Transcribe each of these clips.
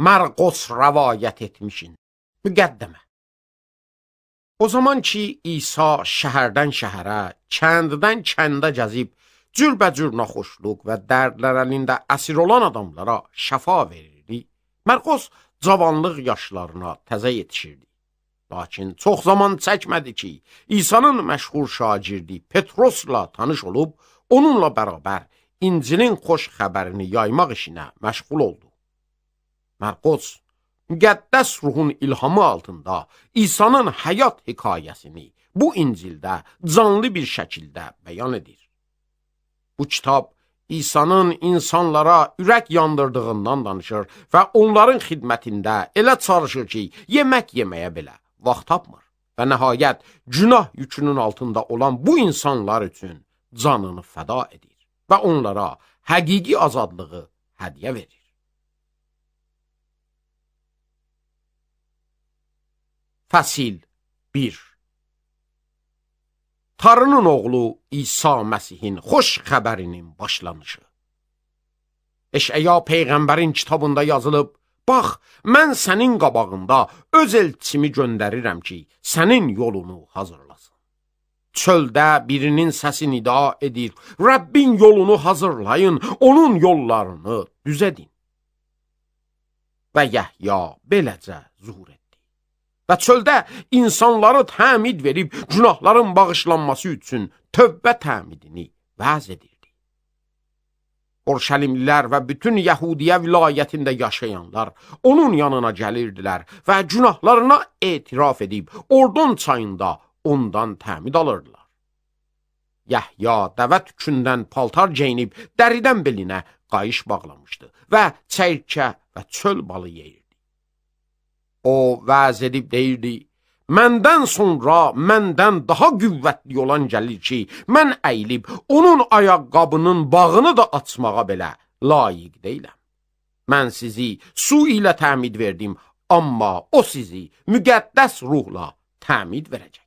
Marqos rəvayət etmişin. Müqəddəmə. O zaman ki, İsa şəhərdən şəhərə, kənddən kəndə gəzib, cürbəcür naxoşluq və dərdlərəlində əsir olan adamlara şəfa verirdi, Mərqos cavanlıq yaşlarına təzə yetişirdi. Lakin çox zaman çəkmədi ki, İsa'nın məşhur şagirdi Petrosla tanış olub, onunla bərabər İncilin xoş xəbərini yaymaq işinə məşğul oldu. Mərqoz, müqəddəs ruhun ilhamı altında İsa'nın həyat hekayəsini bu İncildə canlı bir şəkildə bəyan edir. Bu kitab İsa'nın insanlara ürək yandırdığından danışır və onların xidmətində elə çalışır ki, yemək yeməyə belə vaxt tapmır və nəhayət günah yükünün altında olan bu insanlar üçün canını fəda edir və onlara həqiqi azadlığı hədiyə verir. Fəsil 1 Tarının oğlu İsa Məsihin xoş xəbərinin başlanışı Eşəya Peyğəmbərin kitabında yazılıb, Bax, mən sənin qabağında öz elçimi göndərirəm ki, sənin yolunu hazırlasın. Çöldə birinin səsi nida edir, Rəbbin yolunu hazırlayın, onun yollarını düzədin. Və Yəhya beləcə zuhur edir və çöldə insanları təmid verib günahların bağışlanması üçün tövbə təmidini vəz edirdi. Orşəlimlilər və bütün Yahudiyə vilayətində yaşayanlar onun yanına gəlirdilər və günahlarına etiraf edib Ordon çayında ondan təmid alırdılar. Yəhya dəvət kündən paltar geyinib dəridən belinə qayış bağlamışdı və çəyrkə və çöl balı yeyirdi. O vəz edib deyirdi, Məndən sonra məndən daha qüvvətli olan gəlir ki, mən əylib onun ayaqqabının bağını da açmağa belə layiq deyiləm. Mən sizi su ilə təmid verdim, amma o sizi müqəddəs ruhla təmid verəcək.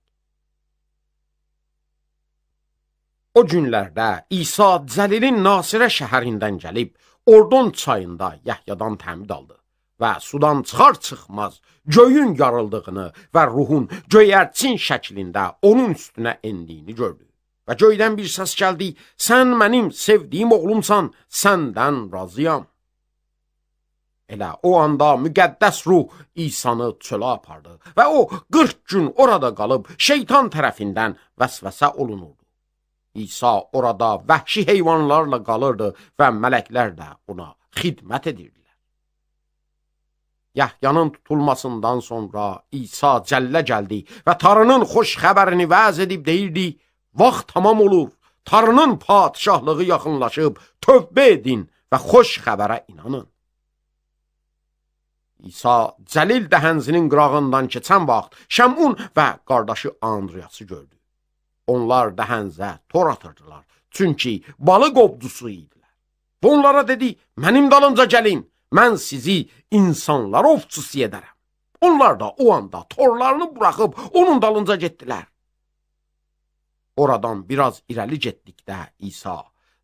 O günlərdə İsa Cəlilin Nasirə şəhərindən gəlib, Ordon çayında Yəhyadan təmid aldı və sudan çıxar-çıxmaz göyün yarıldığını və ruhun göyərçin şəklində onun üstünə endiyini gördü. Və göydən bir səs gəldi, sən mənim sevdiyim oğlumsan, səndən razıyam. Elə o anda müqəddəs ruh İsanı çölə apardı və o 40 gün orada qalıb şeytan tərəfindən vəsvəsə olunurdu. İsa orada vəhşi heyvanlarla qalırdı və mələklər də ona xidmət edirdi. Yahyanın tutulmasından sonra İsa cəllə gəldi və tarının xoş xəbərini vəz edib deyirdi, vaxt tamam olur, tarının patişahlığı yaxınlaşıb, tövbə edin və xoş xəbərə inanın. İsa Cəlil dəhənzinin qırağından keçən vaxt Şəmun və qardaşı Andriyası gördü. Onlar dəhənzə tor atırdılar, çünki balı qobdusu idilər. Bunlara dedi, mənim dalımca gəlin, mən sizi insanlar ovçusu edərəm. Onlar da o anda torlarını buraxıb onun dalınca getdilər. Oradan biraz irəli getdikdə İsa,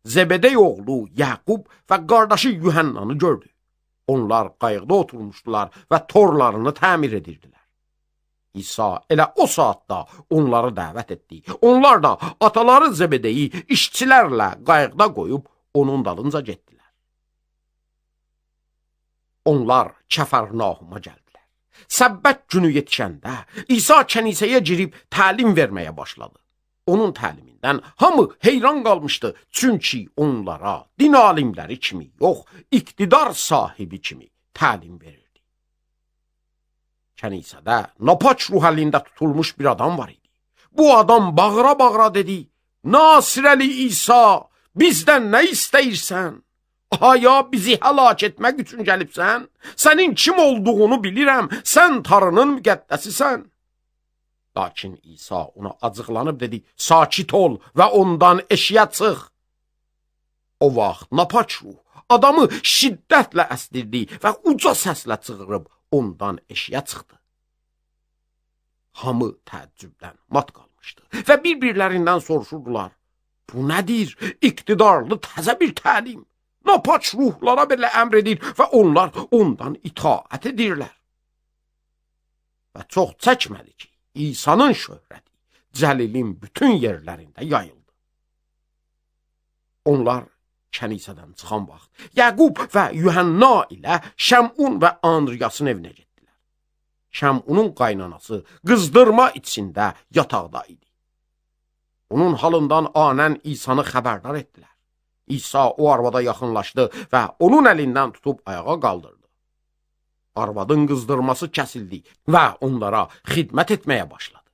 Zəbədəy oğlu Yaqub və qardaşı Yuhannanı gördü. Onlar qayıqda oturmuşdular və torlarını təmir edirdilər. İsa elə o saatda onları dəvət etdi. Onlar da ataları Zəbədəyi işçilərlə qayıqda qoyub onun dalınca getdilər. Onlar Kəfərnahuma gəldilər. Səbbət günü yetişəndə İsa kənisəyə girib təlim verməyə başladı. Onun təlimindən hamı heyran qalmışdı, çünki onlara din alimləri kimi yox, iqtidar sahibi kimi təlim verirdi. Kənisədə napaç ruh əlində tutulmuş bir adam var idi. Bu adam bağıra-bağıra dedi, Nasirəli İsa, bizdən nə istəyirsən? Haya bizi həlak etmək üçün gəlibsən? Sənin kim olduğunu bilirəm, sən tarının müqəddəsisən. Lakin İsa ona acıqlanıb dedi, sakit ol və ondan eşiyə çıx. O vaxt napaç ruh adamı şiddətlə əsdirdi və uca səslə çığırıb ondan eşiyə çıxdı. Hamı təəccübdən mat qalmışdı və bir-birlərindən soruşurdular, bu nədir, iqtidarlı təzə bir təlim? Napaç ruhlara belə əmr edir və onlar ondan itaət edirlər. Və çox çəkmədi ki, İsa'nın şöhrəti Cəlilin bütün yerlərində yayıldı. Onlar kənisədən çıxan vaxt, Yəqub və Yuhanna ilə Şəmun və Andriyasın evinə getdilər. Şəmunun qaynanası qızdırma içində yataqda idi. Onun halından anən İsanı xəbərdar etdilər. İsa o arvada yaxınlaşdı və onun əlindən tutub ayağa qaldırdı. Arvadın qızdırması kəsildi və onlara xidmət etməyə başladı.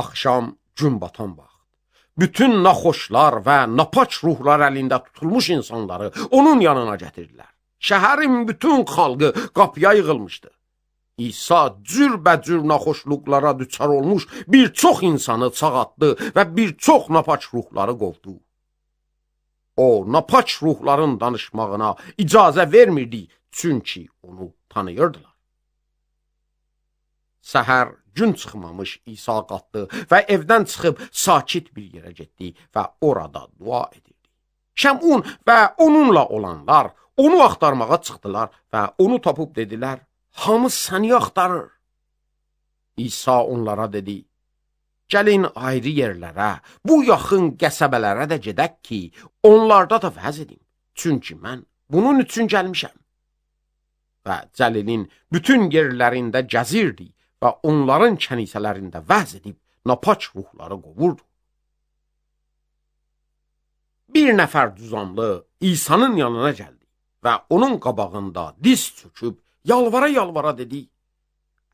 Axşam gün batan vaxt. Bütün naxoşlar və napaç ruhlar əlində tutulmuş insanları onun yanına gətirdilər. Şəhərin bütün xalqı qapıya yığılmışdı. İsa cürbəcür naxoşluqlara düçar olmuş bir çox insanı çağatdı və bir çox napaç ruhları qovdu o napaç ruhların danışmağına icazə vermirdik, çünki onu tanıyırdılar. Səhər gün çıxmamış İsa qatdı və evdən çıxıb sakit bir yerə getdi və orada dua edirdi. Şəmun və onunla olanlar onu axtarmağa çıxdılar və onu tapıb dedilər, hamı səni axtarır. İsa onlara dedi, Gəlin ayrı yerlərə, bu yaxın qəsəbələrə də gedək ki, onlarda da vəz edim. Çünki mən bunun üçün gəlmişəm. Və Cəlilin bütün yerlərində gəzirdi və onların kənisələrində vəz edib napaç ruhları qovurdu. Bir nəfər düzanlı İsa'nın yanına gəldi və onun qabağında diz çöküb yalvara-yalvara dedi,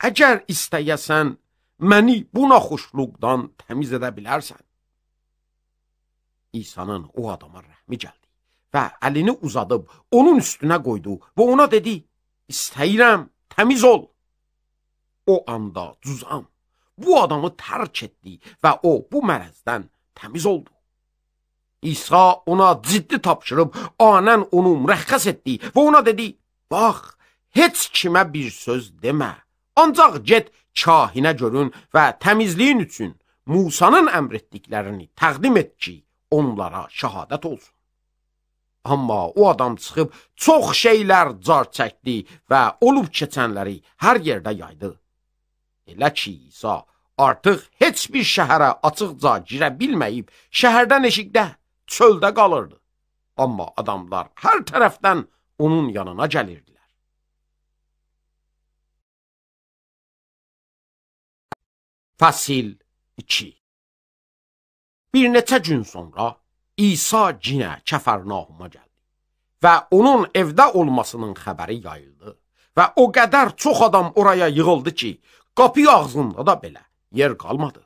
Əgər istəyəsən, məni bu naxoşluqdan təmiz edə bilərsən. İsa'nın o adama rəhmi gəldi və əlini uzadıb onun üstünə qoydu və ona dedi, istəyirəm, təmiz ol. O anda cüzam bu adamı tərk etdi və o bu mərəzdən təmiz oldu. İsa ona ciddi tapşırıb, anən onu mürəxxəs etdi və ona dedi, bax, heç kimə bir söz demə, ancaq get kahinə görün və təmizliyin üçün Musanın əmr etdiklərini təqdim et ki, onlara şəhadət olsun. Amma o adam çıxıb çox şeylər car çəkdi və olub keçənləri hər yerdə yaydı. Elə ki, İsa artıq heç bir şəhərə açıqca girə bilməyib, şəhərdən eşikdə, çöldə qalırdı. Amma adamlar hər tərəfdən onun yanına gəlirdilər. Fəsil 2 Bir neçə gün sonra İsa cinə Kəfərnahuma gəldi və onun evdə olmasının xəbəri yayıldı və o qədər çox adam oraya yığıldı ki, qapı ağzında da belə yer qalmadı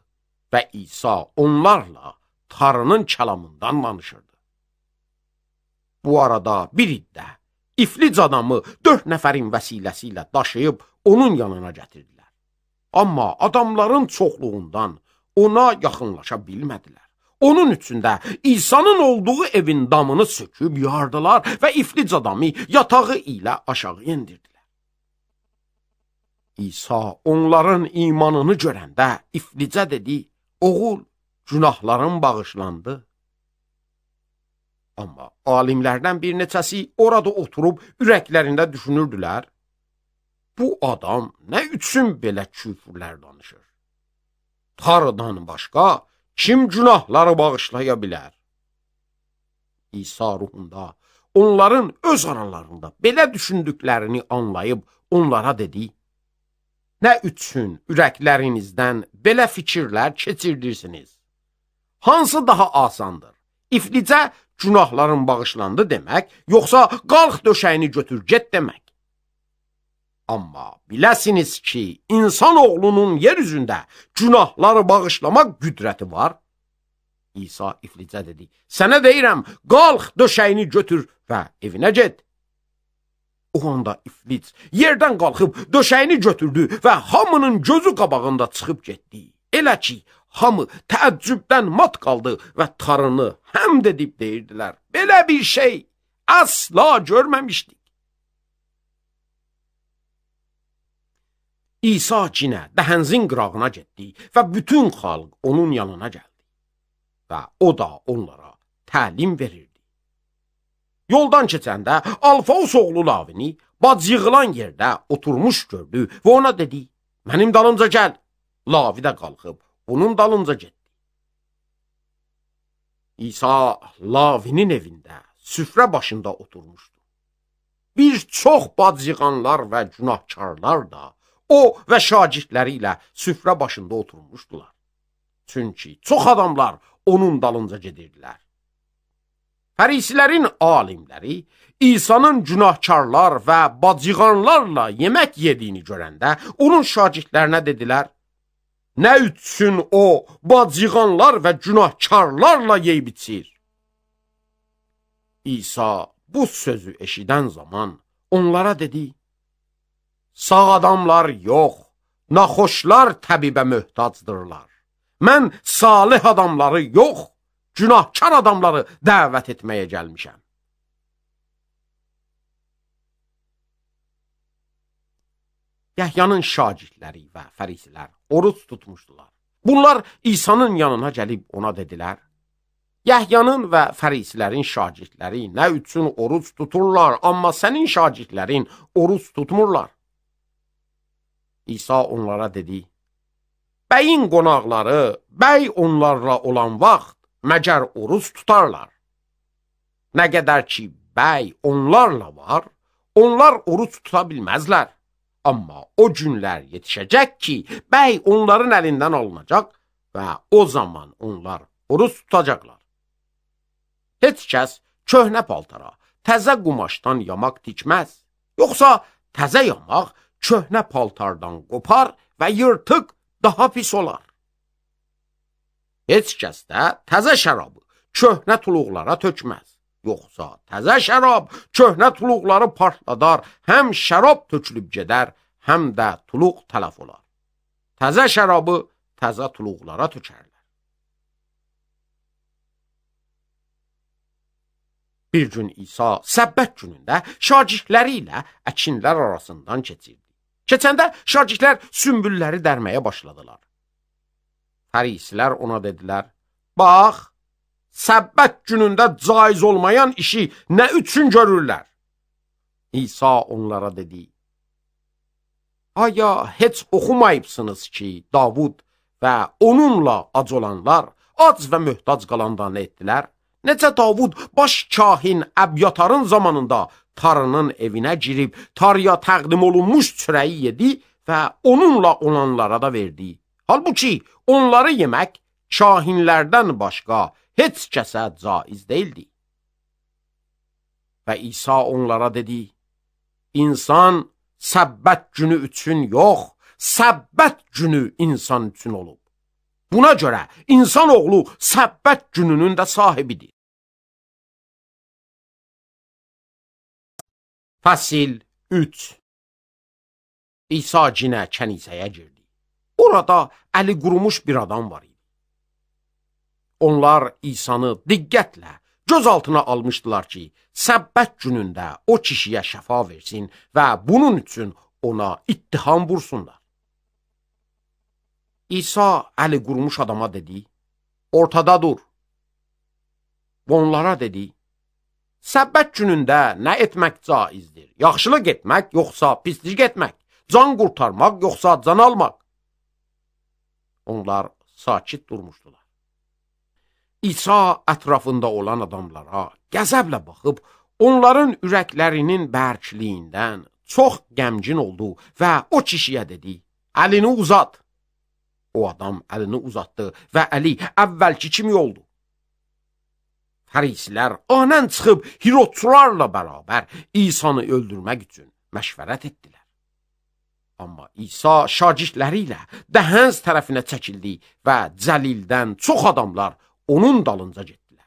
və İsa onlarla Tanrının kəlamından danışırdı. Bu arada bir iddə iflic adamı dörd nəfərin vəsiləsi ilə daşıyıb onun yanına gətirdilər. Amma adamların çoxluğundan ona yaxınlaşa bilmədilər. Onun üçün də İsa'nın olduğu evin damını söküb yardılar və iflic adamı yatağı ilə aşağı indirdilər. İsa onların imanını görəndə iflicə dedi, Oğul, günahların bağışlandı. Amma alimlərdən bir neçəsi orada oturub ürəklərində düşünürdülər, bu adam nə üçün belə küfrlər danışır? Tarıdan başqa kim günahları bağışlaya bilər? İsa ruhunda onların öz aralarında belə düşündüklərini anlayıb onlara dedi, Nə üçün ürəklərinizdən belə fikirlər keçirdirsiniz? Hansı daha asandır? İflicə günahların bağışlandı demək, yoxsa qalx döşəyini götür, get demək? Amma biləsiniz ki, insan oğlunun yer üzündə günahları bağışlamaq qüdrəti var. İsa iflicə dedi, sənə deyirəm, qalx döşəyini götür və evinə get. O anda iflic yerdən qalxıb döşəyini götürdü və hamının gözü qabağında çıxıb getdi. Elə ki, hamı təəccübdən mat qaldı və tarını həm dedib deyirdilər, belə bir şey asla görməmişdik. İsa Çinə, Dəhənzin qırağına getdi və bütün xalq onun yanına gəldi və o da onlara təlim verirdi. Yoldan keçəndə Alfaus oğlu Lavini bac yığılan yerdə oturmuş gördü və ona dedi, mənim dalımca gəl. Lavi də qalxıb onun dalınca getdi. İsa Lavinin evində süfrə başında oturmuşdu. Bir çox bac yığanlar və günahkarlar da o və şagirdləri ilə süfrə başında oturmuşdular. Çünki çox adamlar onun dalınca gedirdilər. Fərisilərin alimləri İsa'nın günahkarlar və bacıqanlarla yemək yediyini görəndə onun şagirdlərinə dedilər, Nə üçün o bacıqanlar və günahkarlarla yeyib içir? İsa bu sözü eşidən zaman onlara dedi, Sağ adamlar yox, naxoşlar təbibə möhtacdırlar. Mən salih adamları yox, günahkar adamları dəvət etməyə gəlmişəm. Yəhyanın şagirdləri və fərislər oruc tutmuşdular. Bunlar İsanın yanına gəlib ona dedilər, Yəhyanın və fərislərin şagirdləri nə üçün oruc tuturlar, amma sənin şagirdlərin oruc tutmurlar. İsa onlara dedi, Bəyin qonaqları, bəy onlarla olan vaxt məgər oruz tutarlar. Nə qədər ki, bəy onlarla var, onlar oruç tuta bilməzlər. Amma o günlər yetişəcək ki, bəy onların əlindən alınacaq və o zaman onlar oruç tutacaqlar. Heç kəs köhnə paltara, təzə qumaşdan yamaq tikməz. Yoxsa təzə yamaq köhnə paltardan qopar və yırtıq daha pis olar. Heç kəs də təzə şərabı köhnə tuluqlara tökməz. Yoxsa təzə şərab köhnə tuluqları partladar, həm şərab tökülüb gedər, həm də tuluq tələf olar. Təzə şərabı təzə tuluqlara tökərlər. Bir gün İsa səbbət günündə şagirdləri ilə əkinlər arasından keçirdi. Keçəndə şagiklər sümbülləri dərməyə başladılar. Hərislər ona dedilər, bax, səbbət günündə caiz olmayan işi nə üçün görürlər? İsa onlara dedi, Aya heç oxumayıbsınız ki, Davud və onunla ac olanlar, ac və möhtac qalandan etdilər? Necə Davud baş kahin Əbyatarın zamanında Tarının evinə girib, Tarıya təqdim olunmuş çörəyi yedi və onunla olanlara da verdi. Halbuki onları yemək kahinlərdən başqa heç kəsə caiz deyildi. Və İsa onlara dedi, İnsan səbbət günü üçün yox, səbbət günü insan üçün olub. Buna görə insan oğlu səbbət gününün də sahibidir. Fasil 3 İsa cinə kənizəyə girdi. Orada əli qurumuş bir adam var idi. Onlar İsanı diqqətlə göz altına almışdılar ki, səbbət günündə o kişiyə şəfa versin və bunun üçün ona ittiham vursunlar. İsa əli qurumuş adama dedi, ortada dur. Onlara dedi, Səbbət günündə nə etmək caizdir? Yaxşılıq etmək, yoxsa pislik etmək? Can qurtarmaq, yoxsa can almaq? Onlar sakit durmuşdular. İsa ətrafında olan adamlara qəzəblə baxıb, onların ürəklərinin bərkliyindən çox qəmcin oldu və o kişiyə dedi, əlini uzat. O adam əlini uzatdı və əli əvvəlki kimi oldu. Hərislər anən çıxıb Hirotsularla bərabər İsanı öldürmək üçün məşvərət etdilər. Amma İsa şagirdləri ilə dəhəz tərəfinə çəkildi və cəlildən çox adamlar onun dalınca getdilər.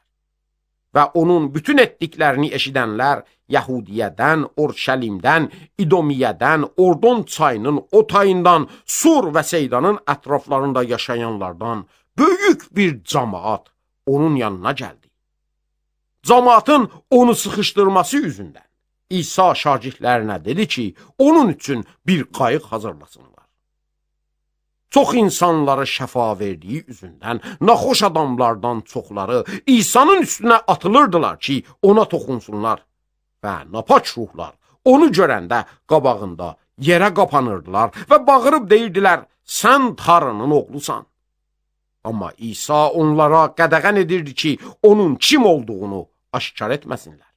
Və onun bütün etdiklərini eşidənlər Yahudiyədən, Orşəlimdən, İdomiyədən, Ordon çayının o tayından, Sur və Seydanın ətraflarında yaşayanlardan böyük bir cəmaat onun yanına gəldi cəmatın onu sıxışdırması üzündən. İsa şagirdlərinə dedi ki, onun üçün bir qayıq hazırlasınlar. Çox insanlara şəfa verdiyi üzündən naxoş adamlardan çoxları İsa'nın üstünə atılırdılar ki, ona toxunsunlar və napaç ruhlar onu görəndə qabağında yerə qapanırdılar və bağırıb deyirdilər, sən Tarının oğlusan. Amma İsa onlara qədəğən edirdi ki, onun kim olduğunu aşkar etməsinlər.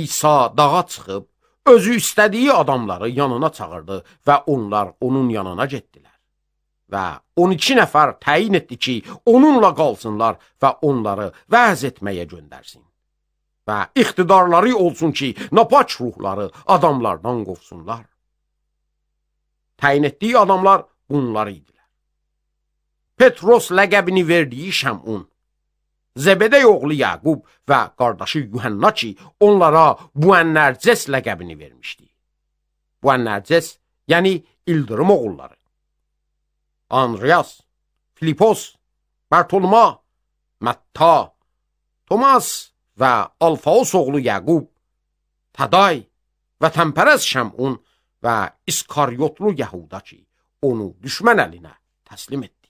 İsa dağa çıxıb, özü istədiyi adamları yanına çağırdı və onlar onun yanına getdilər. Və 12 nəfər təyin etdi ki, onunla qalsınlar və onları vəz etməyə göndərsin. Və iqtidarları olsun ki, napaç ruhları adamlardan qovsunlar. Təyin etdiyi adamlar bunlar idi. Petros ləqəbini verdiyi Şəmun, Zəbədəy oğlu Yaqub və qardaşı Yuhanna ki, onlara Buənnərcəs ləqəbini vermişdi. Buənnərcəs, yəni İldırım oğulları. Andreas, Filipos, Bartoloma, Mətta, Tomas və Alfaos oğlu Yaqub, Taday, vətənpərəz Şəmun və İskaryotlu Yahuda ki, onu düşmən əlinə təslim etdi.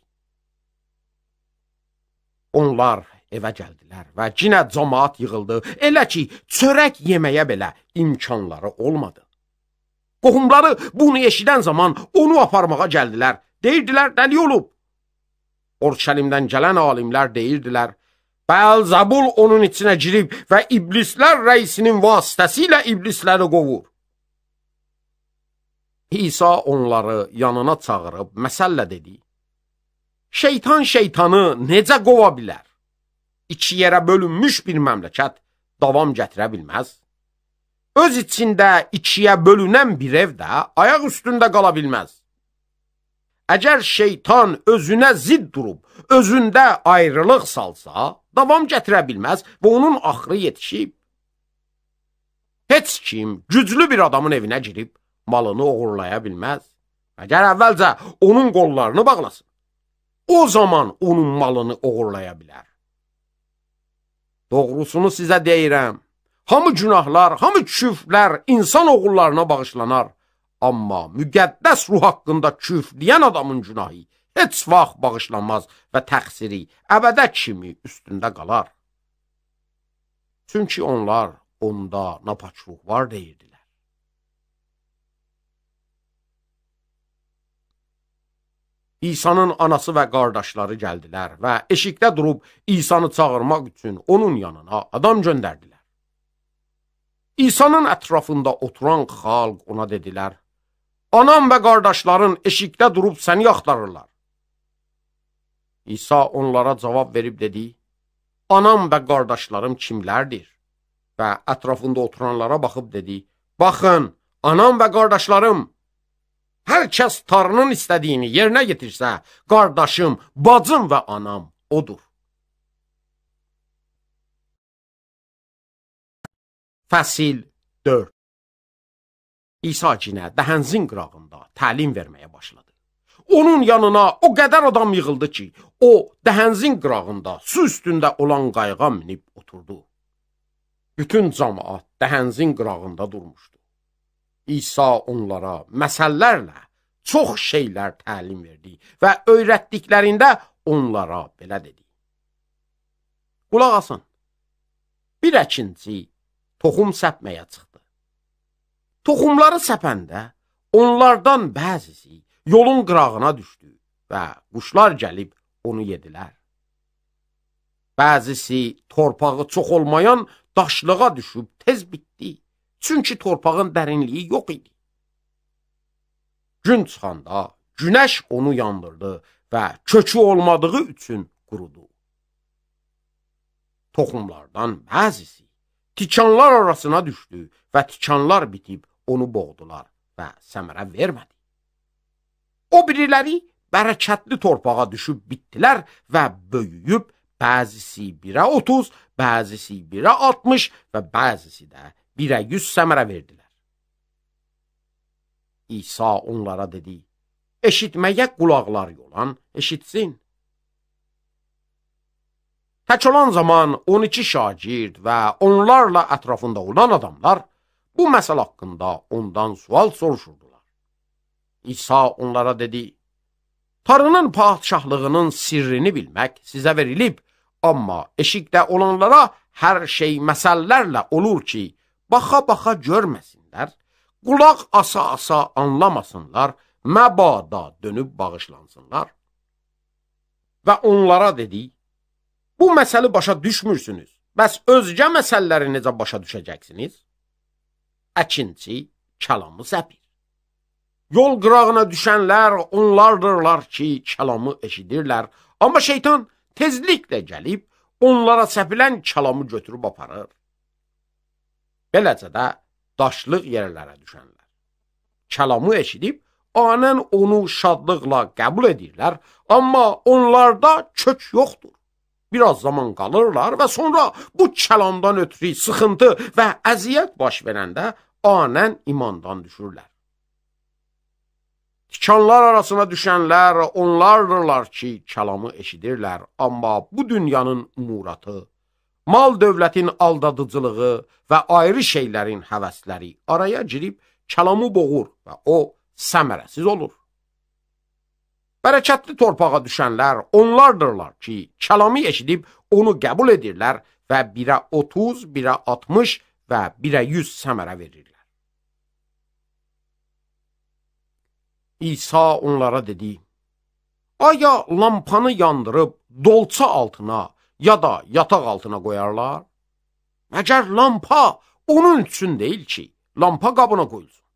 Onlar evə gəldilər və cinə cəmaat yığıldı. Elə ki, çörək yeməyə belə imkanları olmadı. Qohumları bunu eşidən zaman onu aparmağa gəldilər. Deyirdilər, dəli olub. Orçəlimdən gələn alimlər deyirdilər, Bəlzabul onun içinə girib və iblislər rəisinin vasitəsilə iblisləri qovur. İsa onları yanına çağırıb məsəllə dedi, şeytan şeytanı necə qova bilər? İki yerə bölünmüş bir məmləkət davam gətirə bilməz. Öz içində ikiyə bölünən bir ev də ayaq üstündə qala bilməz. Əgər şeytan özünə zidd durub, özündə ayrılıq salsa, davam gətirə bilməz və onun axırı yetişib. Heç kim güclü bir adamın evinə girib malını oğurlaya bilməz. Əgər əvvəlcə onun qollarını bağlasın o zaman onun malını oğurlaya bilər. Doğrusunu sizə deyirəm, hamı günahlar, hamı küflər insan oğullarına bağışlanar. Amma müqəddəs ruh haqqında küfləyən adamın günahı heç vaxt bağışlanmaz və təqsiri əbədə kimi üstündə qalar. Çünki onlar onda napaçruq var deyirdilər. İsa'nın anası və qardaşları gəldilər və eşikdə durub İsa'nı çağırmaq üçün onun yanına adam göndərdilər. İsa'nın ətrafında oturan xalq ona dedilər, Anam və qardaşların eşikdə durub səni yaxtarırlar. İsa onlara cavab verib dedi, Anam və qardaşlarım kimlərdir? Və ətrafında oturanlara baxıb dedi, Baxın, anam və qardaşlarım Hər kəs Tanrının istədiyini yerinə yetirsə, qardaşım, bacım və anam odur. Fəsil 4 İsa cinə dəhənzin qırağında təlim verməyə başladı. Onun yanına o qədər adam yığıldı ki, o dəhənzin qırağında su üstündə olan qayığa minib oturdu. Bütün cəmaat dəhənzin qırağında durmuşdu. İsa onlara məsəllərlə çox şeylər təlim verdi və öyrətdiklərində onlara belə dedi. Qulaq asın, bir əkinci toxum səpməyə çıxdı. Toxumları səpəndə onlardan bəzisi yolun qırağına düşdü və quşlar gəlib onu yedilər. Bəzisi torpağı çox olmayan daşlığa düşüb tez bitdi. Çünki torpağın dərinliyi yox idi. Gün çıxanda günəş onu yandırdı və kökü olmadığı üçün qurudu. Toxumlardan bəzisi tikanlar arasına düşdü və tikanlar bitib onu boğdular və səmərə vermədi. O biriləri bərəkətli torpağa düşüb bitdilər və böyüyüb bəzisi birə 30, bəzisi birə 60 və bəzisi də birə yüz səmərə verdilər. İsa onlara dedi, eşitməyə qulaqlar yolan eşitsin. Tək olan zaman 12 şagird və onlarla ətrafında olan adamlar bu məsələ haqqında ondan sual soruşurdular. İsa onlara dedi, Tanrının padişahlığının sirrini bilmək sizə verilib, amma eşikdə olanlara hər şey məsəllərlə olur ki, baxa-baxa görməsinlər, qulaq asa-asa anlamasınlar, məbada dönüb bağışlansınlar. Və onlara dedik, bu məsəli başa düşmürsünüz, bəs özgə məsələləri necə başa düşəcəksiniz? Əkinçi, kəlamı səbir. Yol qırağına düşənlər onlardırlar ki, kəlamı eşidirlər, amma şeytan tezliklə gəlib onlara səpilən kəlamı götürüb aparır. Beləcə də daşlıq yerlərə düşənlər. Kəlamı eşidib, anən onu şadlıqla qəbul edirlər, amma onlarda kök yoxdur. Biraz zaman qalırlar və sonra bu kəlamdan ötürü sıxıntı və əziyyət baş verəndə anən imandan düşürlər. Tikanlar arasına düşənlər onlardırlar ki, kəlamı eşidirlər, amma bu dünyanın umuratı mal dövlətin aldadıcılığı və ayrı şeylərin həvəsləri araya girib kəlamı boğur və o səmərəsiz olur. Bərəkətli torpağa düşənlər onlardırlar ki, kəlamı eşidib onu qəbul edirlər və birə 30, birə 60 və birə 100 səmərə verirlər. İsa onlara dedi, Aya lampanı yandırıb dolça altına, ya da yataq altına qoyarlar? Məgər lampa onun üçün deyil ki, lampa qabına qoyulsun.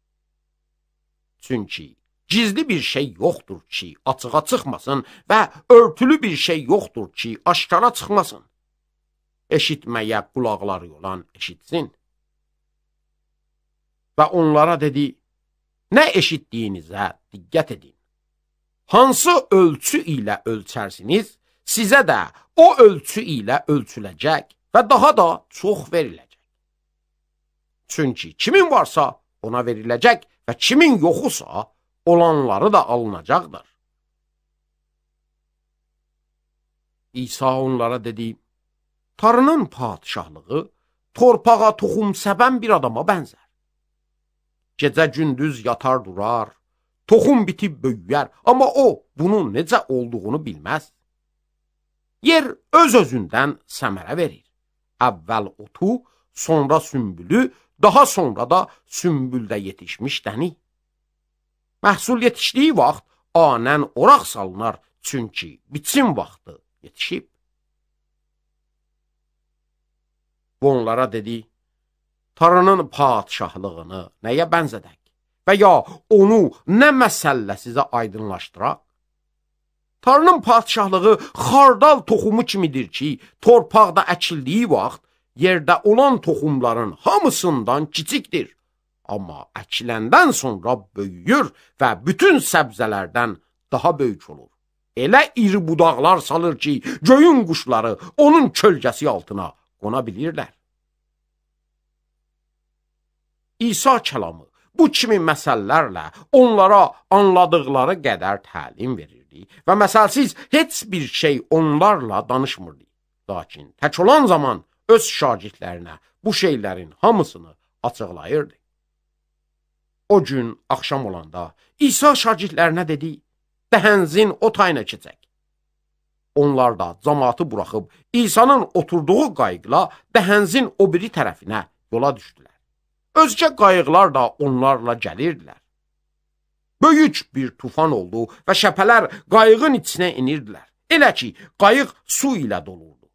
Çünki gizli bir şey yoxdur ki, açığa çıxmasın və örtülü bir şey yoxdur ki, aşkara çıxmasın. Eşitməyə qulaqları olan eşitsin. Və onlara dedi, nə eşitdiyinizə diqqət edin. Hansı ölçü ilə ölçərsiniz, sizə də o ölçü ilə ölçüləcək və daha da çox veriləcək. Çünki kimin varsa ona veriləcək və kimin yoxusa olanları da alınacaqdır. İsa onlara dedi, Tarının padişahlığı torpağa toxum səbən bir adama bənzər. Gecə gündüz yatar durar, toxum bitib böyüyər, amma o bunun necə olduğunu bilməz yer öz-özündən səmərə verir. Əvvəl otu, sonra sümbülü, daha sonra da sümbüldə yetişmiş dəni. Məhsul yetişdiyi vaxt anən oraq salınar, çünki biçim vaxtı yetişib. Bu onlara dedi, Tarının padişahlığını nəyə bənzədək və ya onu nə məsələ sizə aydınlaşdıraq? Tanrının padişahlığı xardal toxumu kimidir ki, torpaqda əkildiyi vaxt yerdə olan toxumların hamısından kiçikdir. Amma əkiləndən sonra böyüyür və bütün səbzələrdən daha böyük olur. Elə iri budaqlar salır ki, göyün quşları onun kölgəsi altına qona bilirlər. İsa kəlamı bu kimi məsələlərlə onlara anladıqları qədər təlim verir edirdik və məsəlsiz heç bir şey onlarla danışmırdik. Lakin tək olan zaman öz şagirdlərinə bu şeylərin hamısını açıqlayırdı. O gün axşam olanda İsa şagirdlərinə dedi, dəhənzin o tayına keçək. Onlar da cəmatı buraxıb İsa'nın oturduğu qayıqla dəhənzin o biri tərəfinə yola düşdülər. Özgə qayıqlar da onlarla gəlirdilər. Böyük bir tufan oldu və şəpələr qayığın içinə inirdilər. Elə ki, qayıq su ilə dolurdu.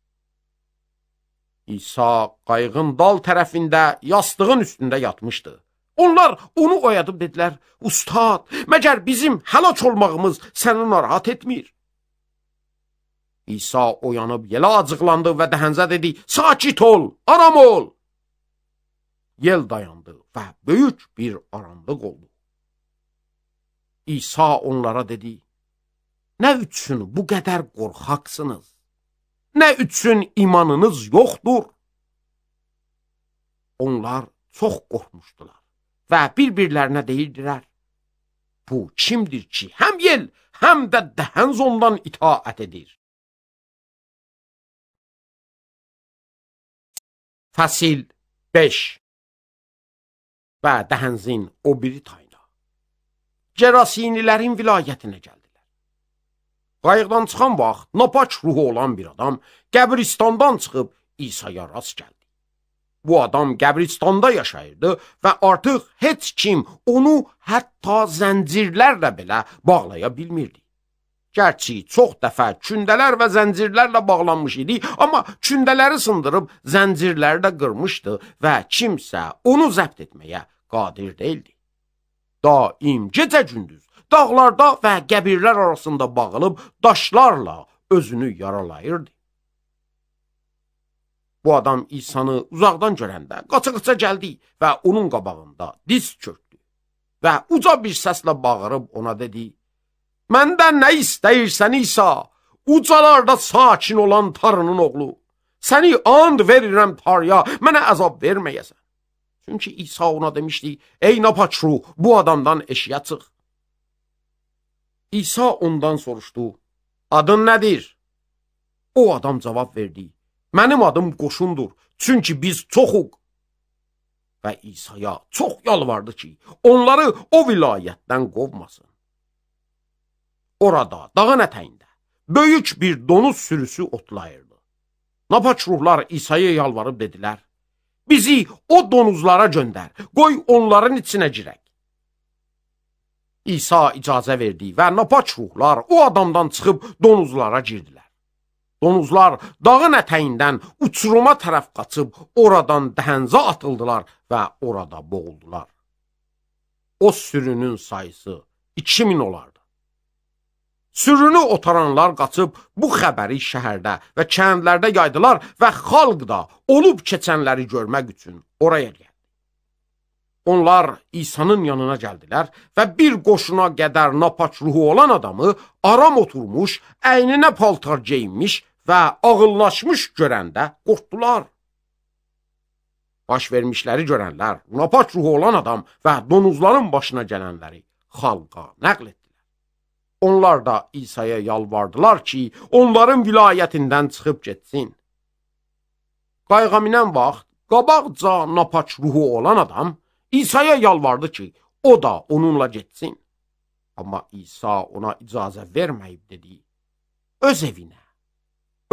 İsa qayığın dal tərəfində yastığın üstündə yatmışdı. Onlar onu oyadıb dedilər, Ustad, məgər bizim həlaç olmağımız səni narahat etmir? İsa oyanıb yelə acıqlandı və dəhənzə dedi, Sakit ol, aram ol! Yel dayandı və böyük bir aramlıq oldu. İsa onlara dedi, Nə üçün bu qədər qorxaqsınız? Nə üçün imanınız yoxdur? Onlar çox qorxmuşdular və bir-birlərinə deyirdilər, Bu kimdir ki, həm yel, həm də dəhən zondan itaət edir? Fəsil 5 və dəhənzin o biri tayı. Gerasinilərin vilayətinə gəldilər. Qayıqdan çıxan vaxt napaç ruhu olan bir adam qəbristandan çıxıb İsa'ya rast gəldi. Bu adam qəbristanda yaşayırdı və artıq heç kim onu hətta zəncirlərlə belə bağlaya bilmirdi. Gərçi çox dəfə kündələr və zəncirlərlə bağlanmış idi, amma kündələri sındırıb zəncirləri də qırmışdı və kimsə onu zəbt etməyə qadir deyildi daim gecə-gündüz dağlarda və qəbirlər arasında bağılıb daşlarla özünü yaralayırdı. Bu adam İsanı uzaqdan görəndə qaça-qaça gəldi və onun qabağında diz çöktü və uca bir səslə bağırıb ona dedi, Məndən nə istəyirsən İsa, ucalarda sakin olan Tanrının oğlu, səni and verirəm Tarya, mənə əzab verməyəsən. Çünki İsa ona demişdi, ey napaçru, bu adamdan eşya çıx. İsa ondan soruşdu, adın nədir? O adam cavab verdi, mənim adım qoşundur, çünki biz çoxuq. Və İsa'ya çox yalvardı ki, onları o vilayətdən qovmasın. Orada, dağın ətəyində, böyük bir donuz sürüsü otlayırdı. Napaçruhlar İsa'ya yalvarıb dedilər, Bizi o donuzlara göndər, qoy onların içinə girək. İsa icazə verdi və napaç ruhlar o adamdan çıxıb donuzlara girdilər. Donuzlar dağın ətəyindən uçuruma tərəf qaçıb oradan dəhənzə atıldılar və orada boğuldular. O sürünün sayısı 2000 olardı. Sürünü otaranlar qaçıb bu xəbəri şəhərdə və kəndlərdə yaydılar və xalq da olub keçənləri görmək üçün oraya gəldi. Onlar İsa'nın yanına gəldilər və bir qoşuna qədər napaç ruhu olan adamı aram oturmuş, əyninə paltar geyinmiş və ağıllaşmış görəndə qorxdular. Baş vermişləri görənlər, napaç ruhu olan adam və donuzların başına gələnləri xalqa nəql etdi. Onlar da İsa'ya yalvardılar ki, onların vilayətindən çıxıb getsin. Qayğa minən vaxt qabaqca napaç ruhu olan adam İsa'ya yalvardı ki, o da onunla getsin. Amma İsa ona icazə verməyib dedi, öz evinə,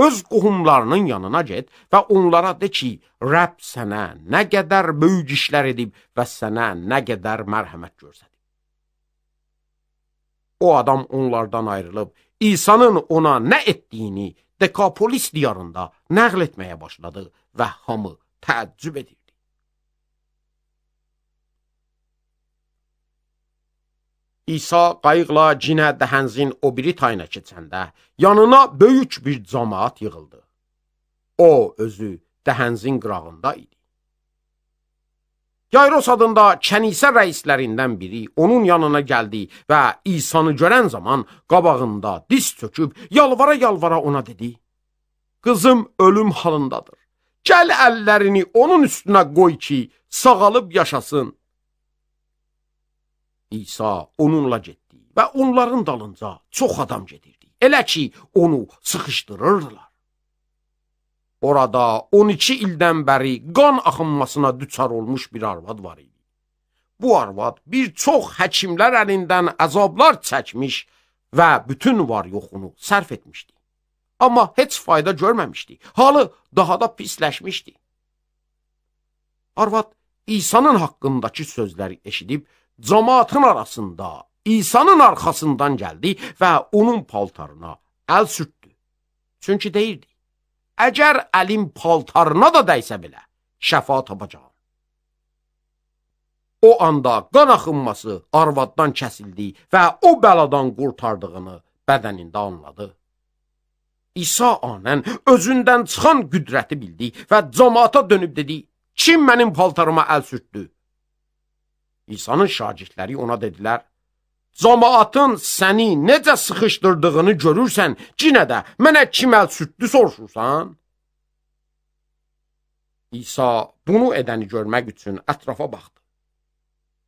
öz qohumlarının yanına get və onlara de ki, Rəbb sənə nə qədər böyük işlər edib və sənə nə qədər mərhəmət görsədib o adam onlardan ayrılıb İsa'nın ona nə etdiyini Dekapolis diyarında nəql etməyə başladı və hamı təəccüb edirdi. İsa qayıqla Cinə dəhənzin o biri tayına keçəndə yanına böyük bir cəmaət yığıldı. O özü dəhənzin qırağında idi. Yayros adında kənisə rəislərindən biri onun yanına gəldi və İsanı görən zaman qabağında diz çöküb yalvara-yalvara ona dedi, Qızım ölüm halındadır. Gəl əllərini onun üstünə qoy ki, sağalıb yaşasın. İsa onunla getdi və onların dalınca çox adam gedirdi. Elə ki, onu sıxışdırırdılar. Orada 12 ildən bəri qan axınmasına düçar olmuş bir arvad var idi. Bu arvad bir çox həkimlər əlindən əzablar çəkmiş və bütün var yoxunu sərf etmişdi. Amma heç fayda görməmişdi. Halı daha da pisləşmişdi. Arvad İsa'nın haqqındakı sözləri eşidib, cəmaatın arasında İsa'nın arxasından gəldi və onun paltarına əl sürtdü. Çünki deyirdi, əgər əlim paltarına da dəysə belə, şəfa tapacaq. O anda qan axınması arvaddan kəsildi və o bəladan qurtardığını bədənində anladı. İsa anən özündən çıxan qüdrəti bildi və cəmaata dönüb dedi, kim mənim paltarıma əl sürtdü? İsa'nın şagirdləri ona dedilər, Cəmaatın səni necə sıxışdırdığını görürsən, cinə də mənə kim əl süddü soruşursan? İsa bunu edəni görmək üçün ətrafa baxdı.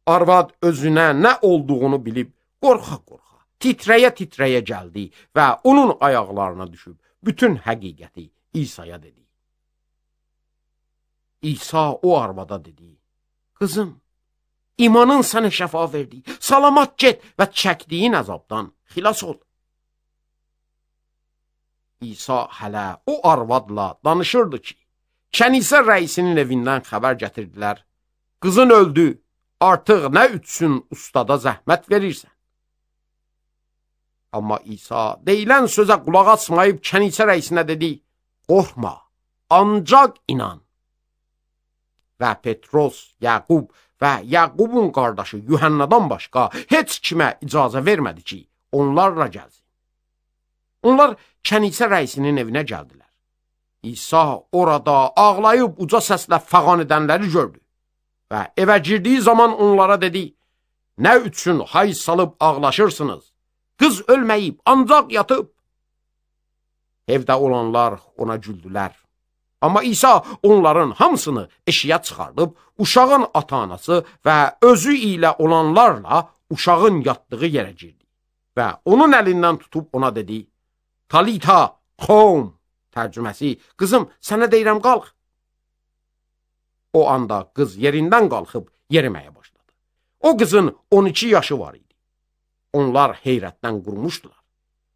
Arvad özünə nə olduğunu bilib, qorxa-qorxa, titrəyə-titrəyə gəldi və onun ayaqlarına düşüb bütün həqiqəti İsa'ya dedi. İsa o arvada dedi, Qızım, İmanın sənə şəfa verdi. Salamat get və çəkdiyin əzabdan xilas ol. İsa hələ o arvadla danışırdı ki, kənisə rəisinin evindən xəbər gətirdilər. Qızın öldü, artıq nə üçün ustada zəhmət verirsən? Amma İsa deyilən sözə qulaq asmayıb kənisə rəisinə dedi, qorxma, ancaq inan. Və Petros, Yaqub və Yaqubun qardaşı Yuhannadan başqa heç kimə icazə vermədi ki, onlarla gəlsin. Onlar kənisə rəisinin evinə gəldilər. İsa orada ağlayıb uca səslə fəğan edənləri gördü və evə girdiyi zaman onlara dedi, Nə üçün hay salıb ağlaşırsınız? Qız ölməyib, ancaq yatıb. Evdə olanlar ona güldülər. Amma İsa onların hamısını eşiyə çıxarıb, uşağın ata-anası və özü ilə olanlarla uşağın yatdığı yerə girdi və onun əlindən tutub ona dedi, Talita, qom, tərcüməsi, qızım, sənə deyirəm, qalx. O anda qız yerindən qalxıb yeriməyə başladı. O qızın 12 yaşı var idi. Onlar heyrətdən qurmuşdular.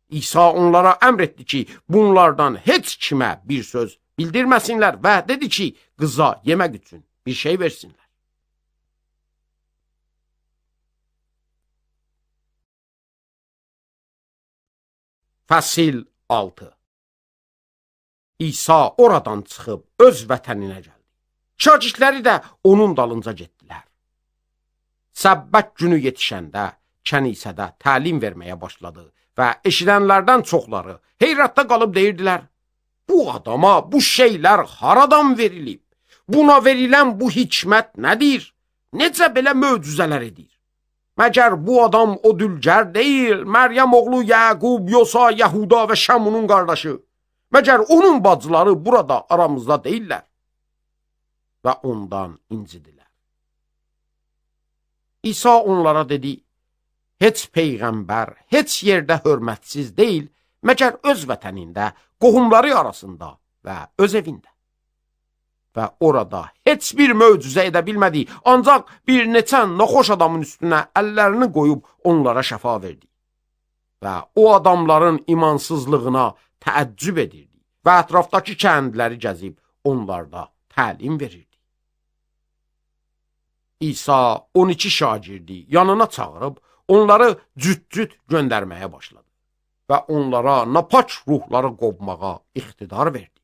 İsa onlara əmr etdi ki, bunlardan heç kimə bir söz bildirməsinlər və dedi ki, qıza yemək üçün bir şey versinlər. Fəsil 6 İsa oradan çıxıb öz vətəninə gəldi. Şagirdləri də onun dalınca getdilər. Səbbət günü yetişəndə kənisədə təlim verməyə başladı və eşidənlərdən çoxları heyrətdə qalıb deyirdilər: Bu adama bu şeylər haradan verilib? Buna verilən bu hikmət nədir? Necə belə möcüzələr edir? Məgər bu adam o dülgər deyil, Məryəm oğlu Yəqub, Yosa, Yəhuda və Şəmunun qardaşı. Məgər onun bacıları burada aramızda deyillər və ondan incidilər. İsa onlara dedi, heç peyğəmbər heç yerdə hörmətsiz deyil məgər öz vətənində, qohumları arasında və öz evində. Və orada heç bir möcüzə edə bilmədik, ancaq bir neçə noxoş adamın üstünə əllərini qoyub onlara şəfa verdik. Və o adamların imansızlığına təəccüb edirdik və ətrafdakı kəndləri gəzib onlarda təlim verirdik. İsa 12 şagirdi yanına çağırıb onları cüt-cüt göndərməyə başladı və onlara napaç ruhları qovmağa iqtidar verdi.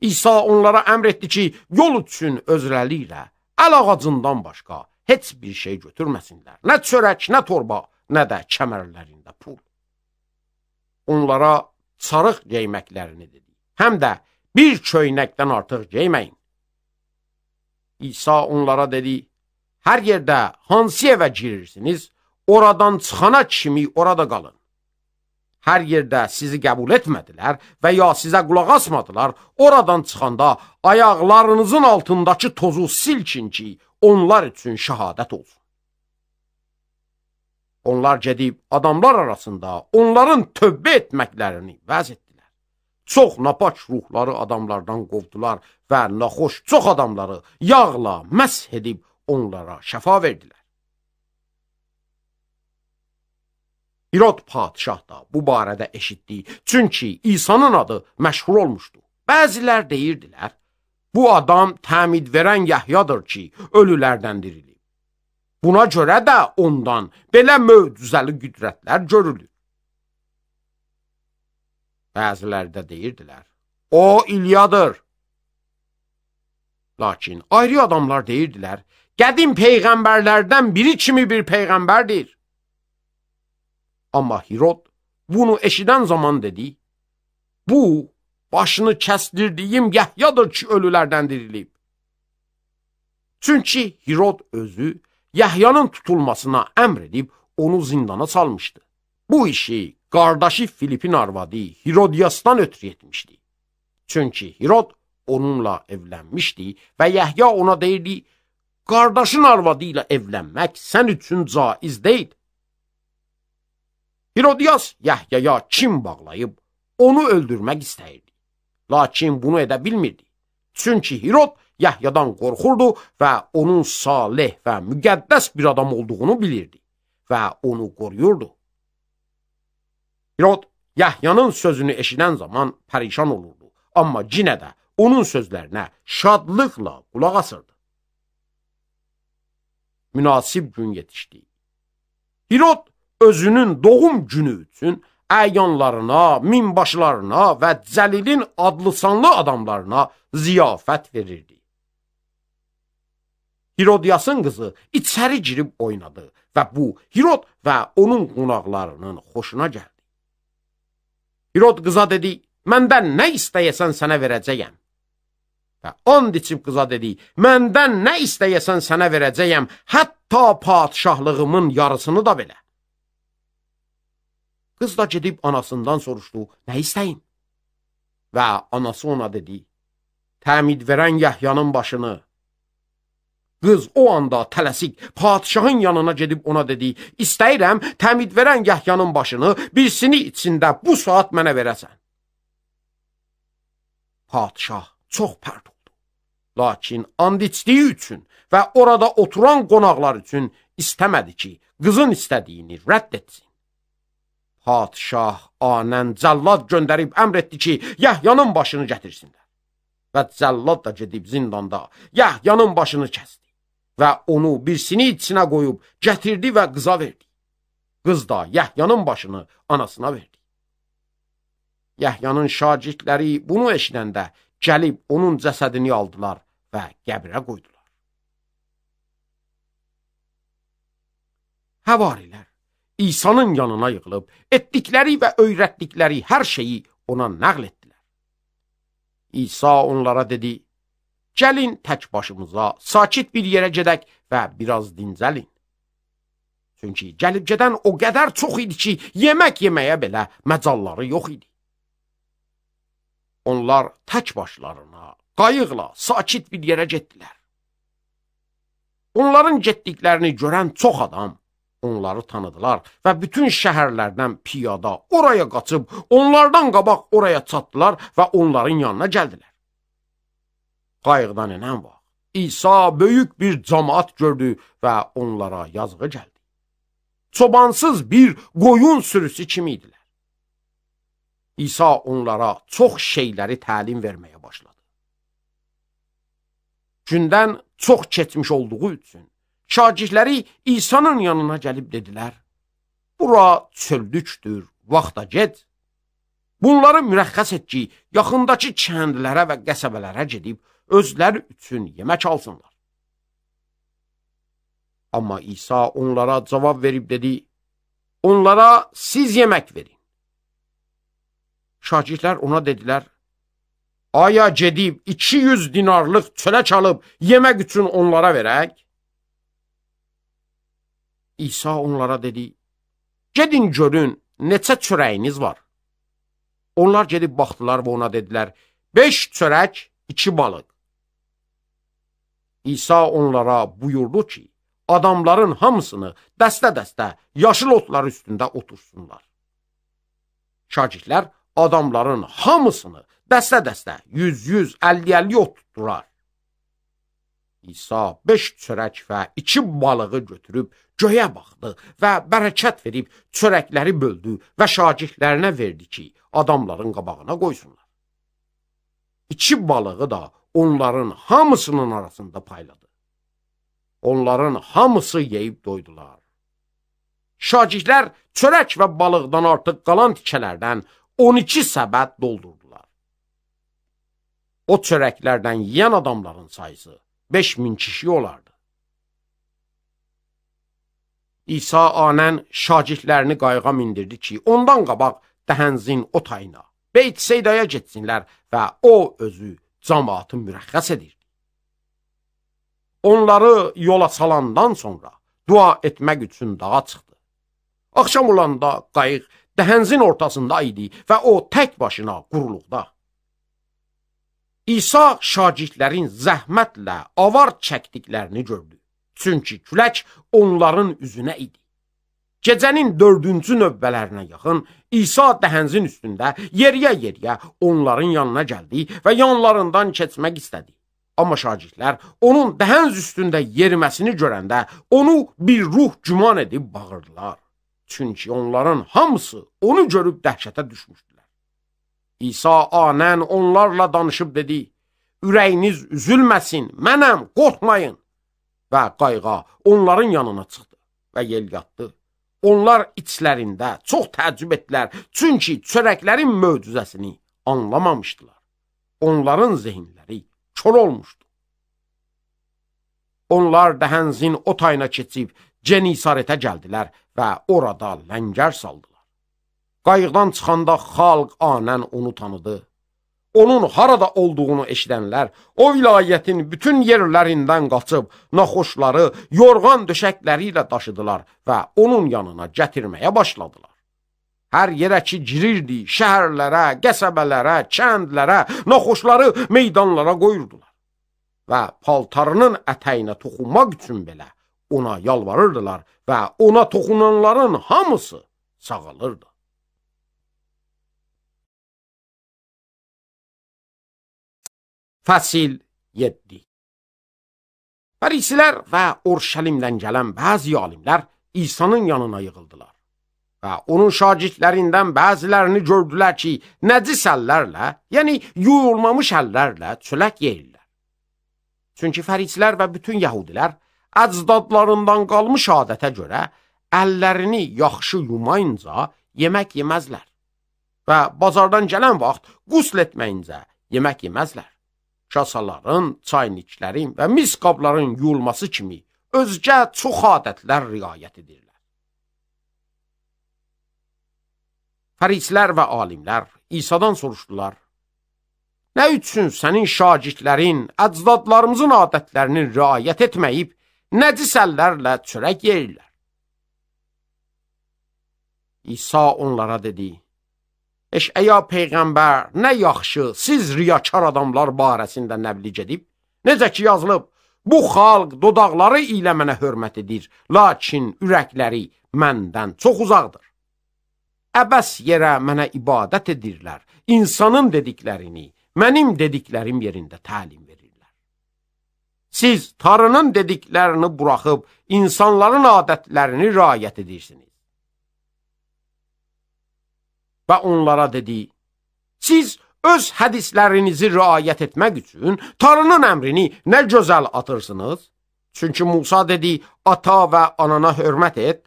İsa onlara əmr etdi ki, yol üçün özrəli ilə əl ağacından başqa heç bir şey götürməsinlər. Nə çörək, nə torba, nə də kəmərlərində pul. Onlara çarıq geyməklərini dedi. Həm də bir köynəkdən artıq geyməyin. İsa onlara dedi, hər yerdə hansı evə girirsiniz, oradan çıxana kimi orada qalın hər yerdə sizi qəbul etmədilər və ya sizə qulaq asmadılar, oradan çıxanda ayaqlarınızın altındakı tozu silkin ki, onlar üçün şəhadət olsun. Onlar gedib adamlar arasında onların tövbə etməklərini vəz etdilər. Çox napaç ruhları adamlardan qovdular və naxoş çox adamları yağla məsh edib onlara şəfa verdilər. Hirod padşah da bu barədə eşitdi. Çünki İsa'nın adı məşhur olmuşdu. Bəzilər deyirdilər, bu adam təmid verən Yahyadır ki, ölülərdən dirilib. Buna görə də ondan belə möcüzəli qüdrətlər görülür. Bəzilər də deyirdilər, o İlyadır. Lakin ayrı adamlar deyirdilər, qədim peyğəmbərlərdən biri kimi bir peyğəmbərdir. Amma Hirod bunu eşidən zaman dedi, bu başını kəsdirdiyim Yəhyadır ki, ölülərdən dirilib. Çünki Hirod özü Yəhyanın tutulmasına əmr edib onu zindana salmışdı. Bu işi qardaşı Filipin arvadı Hirodiyasdan ötürü etmişdi. Çünki Hirod onunla evlənmişdi və Yəhya ona deyirdi, qardaşın arvadı ilə evlənmək sən üçün caiz deyil. Herodiyas Yəhyaya kim bağlayıb, onu öldürmək istəyirdi. Lakin bunu edə bilmirdi. Çünki Herod Yəhyadan qorxurdu və onun salih və müqəddəs bir adam olduğunu bilirdi və onu qoruyurdu. Herod Yəhyanın sözünü eşidən zaman pərişan olurdu, amma cinə də onun sözlərinə şadlıqla qulaq asırdı. Münasib gün yetişdi. Herod özünün doğum günü üçün əyanlarına, minbaşlarına və cəlilin adlı-sanlı adamlarına ziyafət verirdi. Hirodiyasın qızı içəri girib oynadı və bu Hirod və onun qonaqlarının xoşuna gəldi. Hirod qıza dedi, məndən nə istəyəsən sənə verəcəyəm. Və and içib qıza dedi, məndən nə istəyəsən sənə verəcəyəm, hətta patişahlığımın yarısını da belə. Qız da gedib anasından soruşdu, nə istəyim? Və anası ona dedi, təmid verən Yəhyanın başını. Qız o anda tələsik padişahın yanına gedib ona dedi, istəyirəm təmid verən Yəhyanın başını birisini içində bu saat mənə verəsən. Padişah çox pərt oldu. Lakin and içdiyi üçün və orada oturan qonaqlar üçün istəmədi ki, qızın istədiyini rədd etsin. Padişah anən cəllad göndərib əmr etdi ki, Yahyanın başını gətirsinlər. Və cəllad da gedib zindanda Yahyanın başını kəsdi və onu birisini içinə qoyub gətirdi və qıza verdi. Qız da Yahyanın başını anasına verdi. Yahyanın şagirdləri bunu eşidəndə gəlib onun cəsədini aldılar və qəbrə qoydular. Həvarilər İsa'nın yanına yığılıb, etdikləri və öyrətdikləri hər şeyi ona nəql etdilər. İsa onlara dedi, gəlin tək başımıza, sakit bir yerə gedək və biraz dincəlin. Çünki gəlib-gedən o qədər çox idi ki, yemək yeməyə belə məcalları yox idi. Onlar tək başlarına, qayıqla, sakit bir yerə getdilər. Onların getdiklərini görən çox adam onları tanıdılar və bütün şəhərlərdən piyada oraya qaçıb, onlardan qabaq oraya çatdılar və onların yanına gəldilər. Qayıqdan inən vaxt, İsa böyük bir cəmaat gördü və onlara yazığı gəldi. Çobansız bir qoyun sürüsü kimi idilər. İsa onlara çox şeyləri təlim verməyə başladı. Gündən çox keçmiş olduğu üçün Şagirdləri İsa'nın yanına gəlib dedilər, Bura çöldüktür, vaxta ged. Bunları mürəxxəs et ki, yaxındakı kəndlərə və qəsəbələrə gedib, özləri üçün yemək alsınlar. Amma İsa onlara cavab verib dedi, onlara siz yemək verin. Şagirdlər ona dedilər, aya gedib 200 dinarlıq çölək alıb yemək üçün onlara verək. İsa onlara dedi, gedin görün neçə çörəyiniz var. Onlar gedib baxdılar və ona dedilər, beş çörək, iki balıq. İsa onlara buyurdu ki, adamların hamısını dəstə-dəstə yaşıl otlar üstündə otursunlar. Şagirdlər adamların hamısını dəstə-dəstə 100-100-50-50 otutdurar. İsa beş çörək və iki balığı götürüb göyə baxdı və bərəkət verib çörəkləri böldü və şagirdlərinə verdi ki, adamların qabağına qoysunlar. İki balığı da onların hamısının arasında payladı. Onların hamısı yeyib doydular. Şagirdlər çörək və balıqdan artıq qalan tikələrdən 12 səbət doldurdular. O çörəklərdən yeyən adamların sayısı 5000 kişi olardı. İsa anən şagirdlərini qayığa mindirdi ki, ondan qabaq Dəhənzin o tayına, Beyt Seydaya getsinlər və o özü cəmaatı mürəxxəs edir. Onları yola salandan sonra dua etmək üçün dağa çıxdı. Axşam olanda qayıq Dəhənzin ortasında idi və o tək başına qurluqda. İsa şagirdlərin zəhmətlə avar çəkdiklərini gördü. Çünki külək onların üzünə idi. Gecənin dördüncü növbələrinə yaxın İsa dəhənzin üstündə yeriyə-yeriyə onların yanına gəldi və yanlarından keçmək istədi. Amma şagirdlər onun dəhənz üstündə yeriməsini görəndə onu bir ruh güman edib bağırdılar. Çünki onların hamısı onu görüb dəhşətə düşmüşdü. İsa anən onlarla danışıb dedi, Ürəyiniz üzülməsin, mənəm, qorxmayın. Və qayğa onların yanına çıxdı və yel yatdı. Onlar içlərində çox təəccüb etdilər, çünki çörəklərin möcüzəsini anlamamışdılar. Onların zehinləri kör olmuşdu. Onlar dəhənzin o tayına keçib Cenisarətə gəldilər və orada ləngər saldılar. Qayıqdan çıxanda xalq anən onu tanıdı. Onun harada olduğunu eşidənlər o vilayətin bütün yerlərindən qaçıb naxoşları yorğan döşəkləri ilə daşıdılar və onun yanına gətirməyə başladılar. Hər yerə ki girirdi, şəhərlərə, qəsəbələrə, kəndlərə, naxoşları meydanlara qoyurdular. Və paltarının ətəyinə toxunmaq üçün belə ona yalvarırdılar və ona toxunanların hamısı sağalırdı. Fəsil 7 Pərisilər və Urşəlimdən gələn bəzi alimlər İsa'nın yanına yığıldılar və onun şagirdlərindən bəzilərini gördülər ki, nəcis əllərlə, yəni yuyulmamış əllərlə çölək yeyirlər. Çünki fərisilər və bütün yəhudilər əcdadlarından qalmış adətə görə əllərini yaxşı yumayınca yemək yeməzlər və bazardan gələn vaxt qusl etməyincə yemək yeməzlər kasaların, çayniklərin və mis qabların yuyulması kimi özgə çox adətlər riayət edirlər. Fərislər və alimlər İsa'dan soruşdular, Nə üçün sənin şagirdlərin, əcdadlarımızın adətlərini riayət etməyib, nəcis əllərlə çörək yeyirlər? İsa onlara dedi, Eşəya peyğəmbər, nə yaxşı, siz riyakar adamlar barəsində nəvli gedib? Necə ki yazılıb, bu xalq dodaqları ilə mənə hörmət edir, lakin ürəkləri məndən çox uzaqdır. Əbəs yerə mənə ibadət edirlər, insanın dediklərini, mənim dediklərim yerində təlim verirlər. Siz tarının dediklərini buraxıb, insanların adətlərini rayət edirsiniz və onlara dedi, Siz öz hədislərinizi riayət etmək üçün Tanrının əmrini nə gözəl atırsınız? Çünki Musa dedi, ata və anana hörmət et,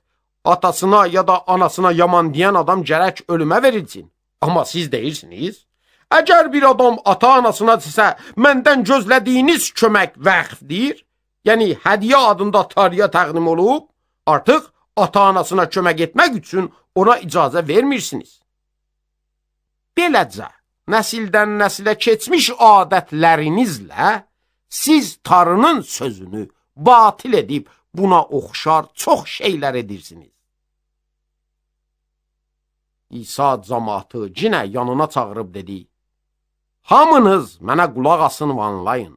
atasına ya da anasına yaman deyən adam gərək ölümə verilsin. Amma siz deyirsiniz, əgər bir adam ata-anasına sizə məndən gözlədiyiniz kömək vəxfdir, yəni hədiyə adında tariyə təqdim olub, artıq ata-anasına kömək etmək üçün ona icazə vermirsiniz. Beləcə, nəsildən nəsilə keçmiş adətlərinizlə siz Tanrının sözünü batil edib buna oxşar çox şeylər edirsiniz. İsa cəmaatı cinə yanına çağırıb dedi: Hamınız mənə qulaq asın və anlayın.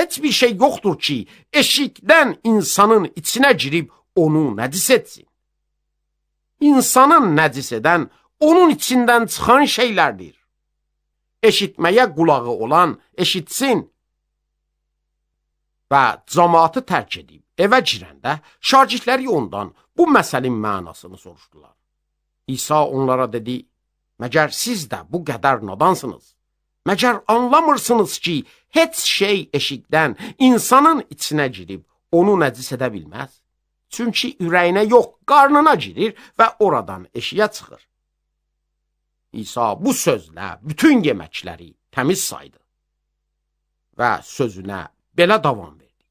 Heç bir şey yoxdur ki, eşikdən insanın içinə girib onu nəcis etsin. İnsanın nəcis edən onun içindən çıxan şeylərdir. Eşitməyə qulağı olan eşitsin. Və cəmaatı tərk edib evə girəndə şagirdləri ondan bu məsəlin mənasını soruşdular. İsa onlara dedi: "Məgər siz də bu qədər nadansınız? Məgər anlamırsınız ki, heç şey eşikdən insanın içinə girib onu nəcis edə bilməz? Çünki ürəyinə yox, qarnına girir və oradan eşiyə çıxır. İsa bu sözlə bütün yeməkləri təmiz saydı və sözünə belə davam verdi.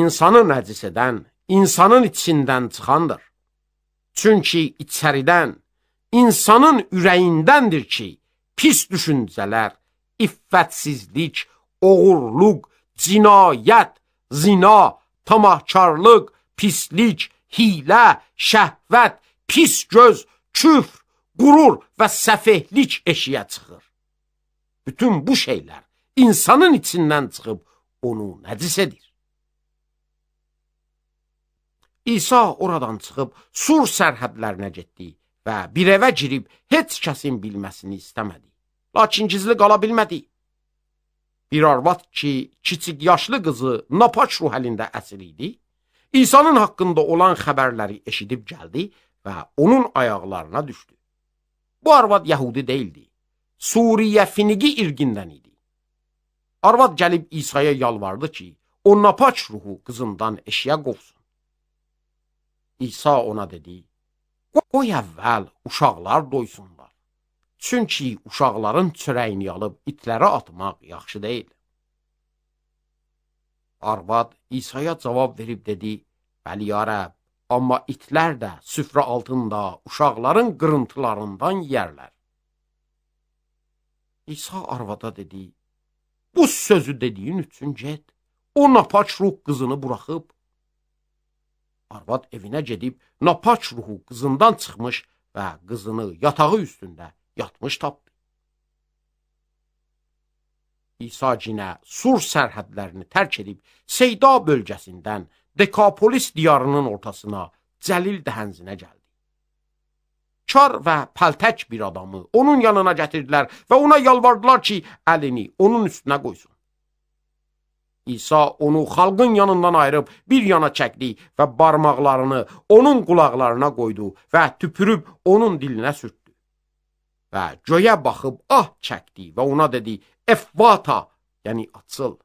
İnsanı nəcis edən insanın içindən çıxandır. Çünki içəridən, insanın ürəyindəndir ki, pis düşüncələr, iffətsizlik, oğurluq, cinayət, zina, tamahkarlıq, pislik, hilə, şəhvət, pis göz, küfr, qurur və səfehlik eşiyə çıxır. Bütün bu şeylər insanın içindən çıxıb onu nədis edir. İsa oradan çıxıb Sur sərhədlərinə getdi və bir evə girib heç kəsin bilməsini istəmədi. Lakin gizli qala bilmədi. Bir arvad ki, kiçik yaşlı qızı napaç ruh əlində əsir idi, İsa'nın haqqında olan xəbərləri eşidib gəldi və onun ayaqlarına düşdü. Bu arvad yəhudi deyildi. Suriyə finiqi irqindən idi. Arvad gəlib İsa'ya yalvardı ki, o napaç ruhu qızından eşiyə qovsun. İsa ona dedi, qoy əvvəl uşaqlar doysunlar. Çünki uşaqların çörəyini alıb itlərə atmaq yaxşı deyil. Arvad İsa'ya cavab verib dedi, Bəli ya Rəb, Amma itlər də süfrə altında uşaqların qırıntılarından yərlər. İsa arvada dedi, bu sözü dediyin üçün get, o napaç ruh qızını buraxıb. Arvad evinə gedib, napaç ruhu qızından çıxmış və qızını yatağı üstündə yatmış tapdı. İsa cinə sur sərhədlərini tərk edib, Seyda bölgəsindən Dekapolis diyarının ortasına, Cəlil dəhənzinə gəldi. Kar və pəltək bir adamı onun yanına gətirdilər və ona yalvardılar ki, əlini onun üstünə qoysun. İsa onu xalqın yanından ayırıb bir yana çəkdi və barmaqlarını onun qulaqlarına qoydu və tüpürüb onun dilinə sürtdü. Və göyə baxıb ah çəkdi və ona dedi, Effata, yəni açıl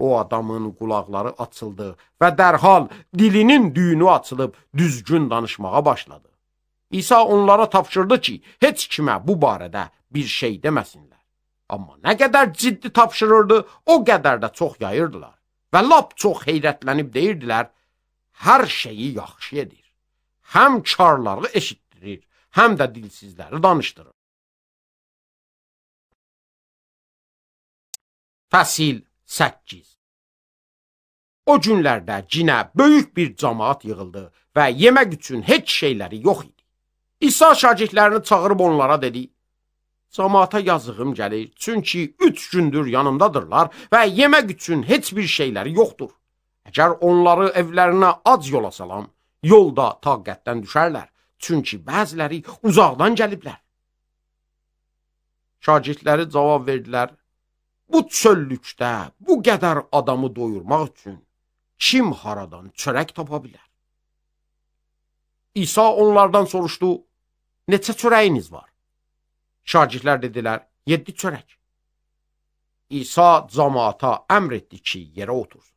o adamın qulaqları açıldı və dərhal dilinin düyünü açılıb düzgün danışmağa başladı. İsa onlara tapşırdı ki, heç kimə bu barədə bir şey deməsinlər. Amma nə qədər ciddi tapşırırdı, o qədər də çox yayırdılar və lap çox heyrətlənib deyirdilər, hər şeyi yaxşı edir. Həm karları eşitdirir, həm də dilsizləri danışdırır. Fəsil 8. O günlərdə cinə böyük bir cəmaət yığıldı və yemək üçün heç şeyləri yox idi. İsa şagirdlərini çağırıb onlara dedi: "Cəmaata yazığım gəlir, çünki 3 gündür yanımdadırlar və yemək üçün heç bir şeyləri yoxdur. Əgər onları evlərinə ac yola salam, yolda taqətdən düşərlər, çünki bəziləri uzaqdan gəliblər." Şagirdləri cavab verdilər: Bu çöllükdə bu qədər adamı doyurmaq üçün kim haradan çörək tapa bilər? İsa onlardan soruşdu, neçə çörəyiniz var? Şagirdlər dedilər, yeddi çörək. İsa cəmaata əmr etdi ki, yerə otursun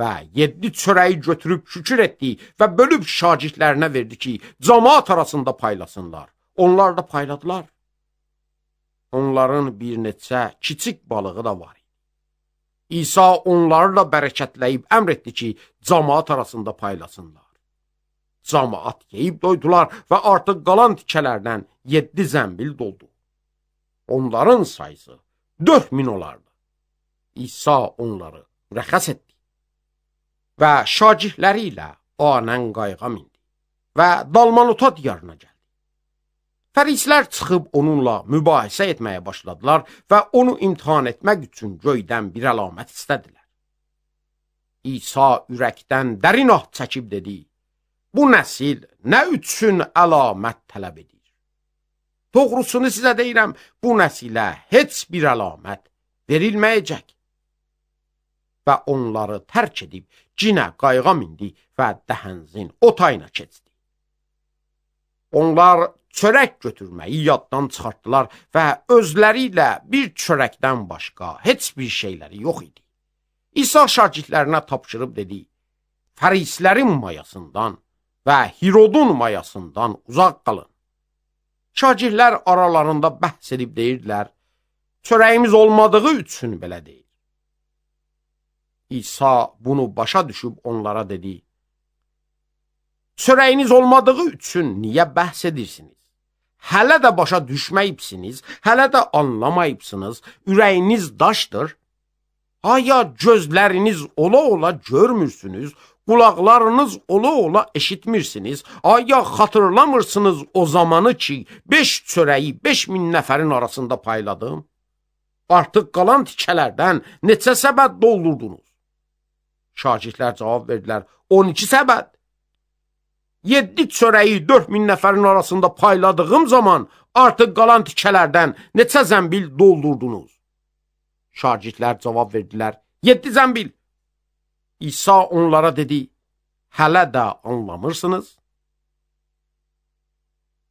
və yeddi çörəyi götürüb şükür etdi və bölüb şagirdlərinə verdi ki, cəmaat arasında paylasınlar. Onlar da payladılar onların bir neçə kiçik balığı da var idi. İsa onlarla bərəkətləyib əmr etdi ki, cəmaat arasında paylasınlar. Cəmaat yeyib doydular və artıq qalan tikələrdən 7 zəmbil doldu. Onların sayısı 4000 olardı. İsa onları rəxəs etdi və şagihləri ilə anən qayğa mindi və Dalmanuta diyarına gəldi. Fəriclər çıxıb onunla mübahisə etməyə başladılar və onu imtihan etmək üçün göydən bir əlamət istədilər. İsa ürəkdən dərin ah çəkib dedi, bu nəsil nə üçün əlamət tələb edir? Doğrusunu sizə deyirəm, bu nəsilə heç bir əlamət verilməyəcək. Və onları tərk edib cinə qayğa mindi və dəhənzin o tayına keçdi. Onlar çörək götürməyi yaddan çıxartdılar və özləri ilə bir çörəkdən başqa heç bir şeyləri yox idi. İsa şagirdlərinə tapşırıb dedi, Fərislərin mayasından və Hirodun mayasından uzaq qalın. Şagirdlər aralarında bəhs edib deyirdilər, çörəyimiz olmadığı üçün belə deyil. İsa bunu başa düşüb onlara dedi, Çörəyiniz olmadığı üçün niyə bəhs edirsiniz? hələ də başa düşməyibsiniz, hələ də anlamayıbsınız, ürəyiniz daşdır. Aya gözləriniz ola-ola görmürsünüz, qulaqlarınız ola-ola eşitmirsiniz, aya xatırlamırsınız o zamanı ki, beş çörəyi beş min nəfərin arasında payladım. Artıq qalan tikələrdən neçə səbət doldurdunuz? Şagirdlər cavab verdilər, 12 səbət. 7 çörəyi 4000 nəfərin arasında payladığım zaman artıq qalan tikələrdən neçə zəmbil doldurdunuz? Şagirdlər cavab verdilər, 7 zəmbil. İsa onlara dedi, hələ də anlamırsınız?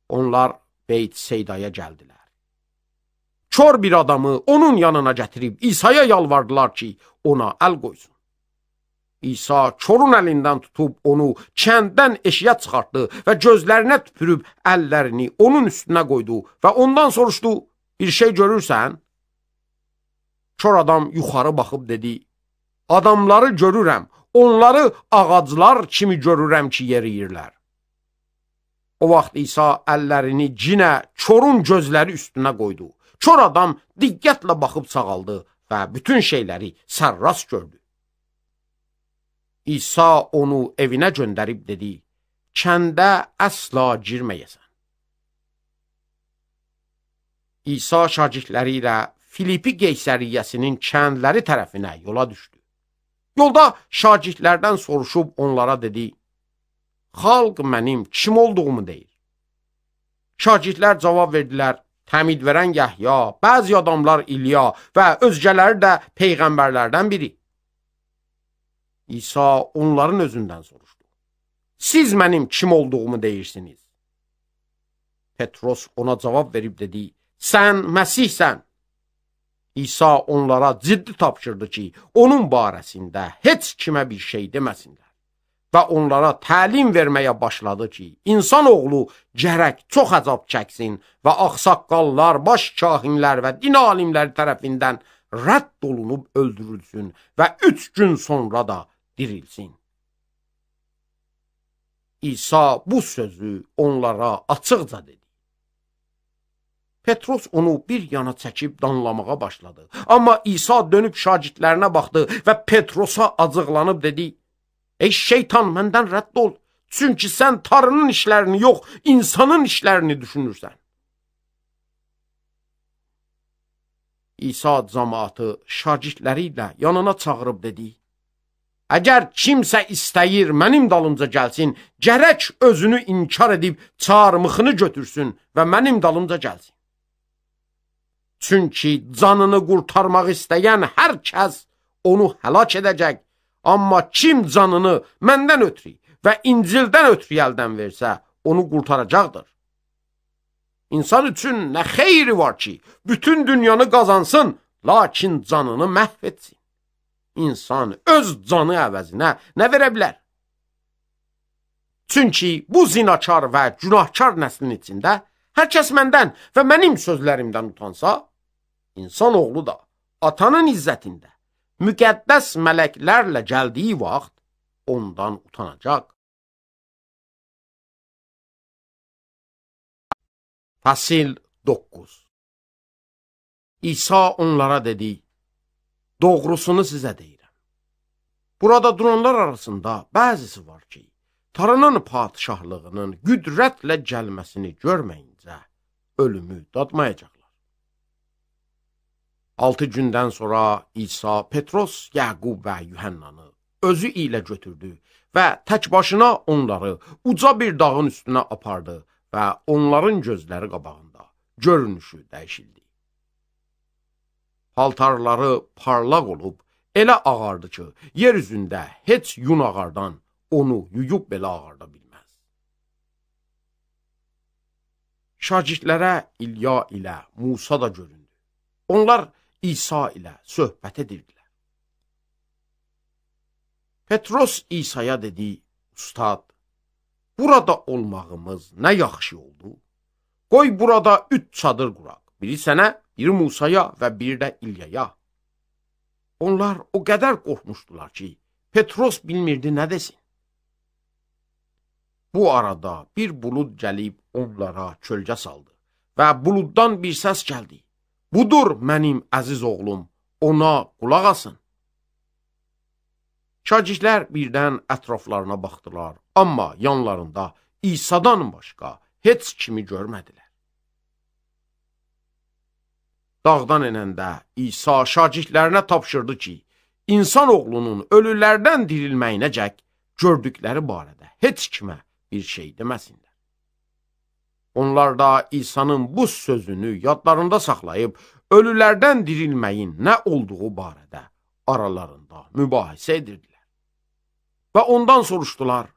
Onlar Beyt Seydaya gəldilər. Kör bir adamı onun yanına gətirib İsa'ya yalvardılar ki, ona əl qoysun. İsa çorun əlindən tutub onu kənddən eşiyə çıxartdı və gözlərinə tüpürüb əllərini onun üstünə qoydu və ondan soruşdu, bir şey görürsən? Çor adam yuxarı baxıb dedi, adamları görürəm, onları ağaclar kimi görürəm ki, yeriyirlər. O vaxt İsa əllərini cinə çorun gözləri üstünə qoydu. Çor adam diqqətlə baxıb sağaldı və bütün şeyləri sərrast gördü. İsa onu evinə göndərib dedi, kəndə əsla girməyəsən. İsa şagirdləri ilə Filipi qeysəriyyəsinin kəndləri tərəfinə yola düşdü. Yolda şagirdlərdən soruşub onlara dedi, Xalq mənim kim olduğumu deyir. Şagirdlər cavab verdilər, təmid verən Yəhya, bəzi adamlar İlya və özgələri də peyğəmbərlərdən biri. İsa onların özündən soruşdu. Siz mənim kim olduğumu deyirsiniz? Petros ona cavab verib dedi, sən Məsihsən. İsa onlara ciddi tapşırdı ki, onun barəsində heç kimə bir şey deməsinlər və onlara təlim verməyə başladı ki, insan oğlu gərək çox əzab çəksin və axsaqqallar, baş kahinlər və din alimləri tərəfindən rədd olunub öldürülsün və üç gün sonra da dirilsin. İsa bu sözü onlara açıqca dedi. Petros onu bir yana çəkib danlamağa başladı. Amma İsa dönüb şagirdlərinə baxdı və Petrosa acıqlanıb dedi, Ey şeytan, məndən rədd ol, çünki sən tarının işlərini yox, insanın işlərini düşünürsən. İsa cəmaatı şagirdləri ilə yanına çağırıb dedi, Əgər kimsə istəyir mənim dalımca gəlsin, gərək özünü inkar edib çarmıxını götürsün və mənim dalımca gəlsin. Çünki canını qurtarmaq istəyən hər kəs onu həlak edəcək, amma kim canını məndən ötürü və İncildən ötürü əldən versə, onu qurtaracaqdır. İnsan üçün nə xeyri var ki, bütün dünyanı qazansın, lakin canını məhv etsin insan öz canı əvəzinə nə verə bilər? Çünki bu zinakar və günahkar nəslin içində hər kəs məndən və mənim sözlərimdən utansa, insan oğlu da atanın izzətində müqəddəs mələklərlə gəldiyi vaxt ondan utanacaq. Fasil 9 İsa onlara dedi, Doğrusunu sizə deyirəm. Burada duranlar arasında bəzisi var ki, Taranın padişahlığının qüdrətlə gəlməsini görməyincə ölümü dadmayacaqlar. 6 gündən sonra İsa Petros, Yaqub və Yuhannanı özü ilə götürdü və tək başına onları uca bir dağın üstünə apardı və onların gözləri qabağında görünüşü dəyişildi paltarları parlaq olub, elə ağardı ki, yer üzündə heç yun ağardan onu yuyub belə ağarda bilməz. Şagirdlərə İlya ilə Musa da göründü. Onlar İsa ilə söhbət edirdilər. Petros İsa'ya dedi, Ustad, burada olmağımız nə yaxşı oldu? Qoy burada üç çadır quraq. Biri sənə, biri Musaya və biri də İlyaya. Onlar o qədər qorxmuşdular ki, Petros bilmirdi nə desin. Bu arada bir bulud gəlib onlara çölgə saldı və buluddan bir səs gəldi. Budur mənim əziz oğlum, ona qulaq asın. Şagirdlər birdən ətraflarına baxdılar, amma yanlarında İsa'dan başqa heç kimi görmədilər. Dağdan enəndə İsa şagirdlərinə tapşırdı ki, insan oğlunun ölülərdən dirilməyinə cək gördükləri barədə heç kimə bir şey deməsinlər. Onlar da İsa'nın bu sözünü yadlarında saxlayıb, ölülərdən dirilməyin nə olduğu barədə aralarında mübahisə edirdilər. Və ondan soruşdular,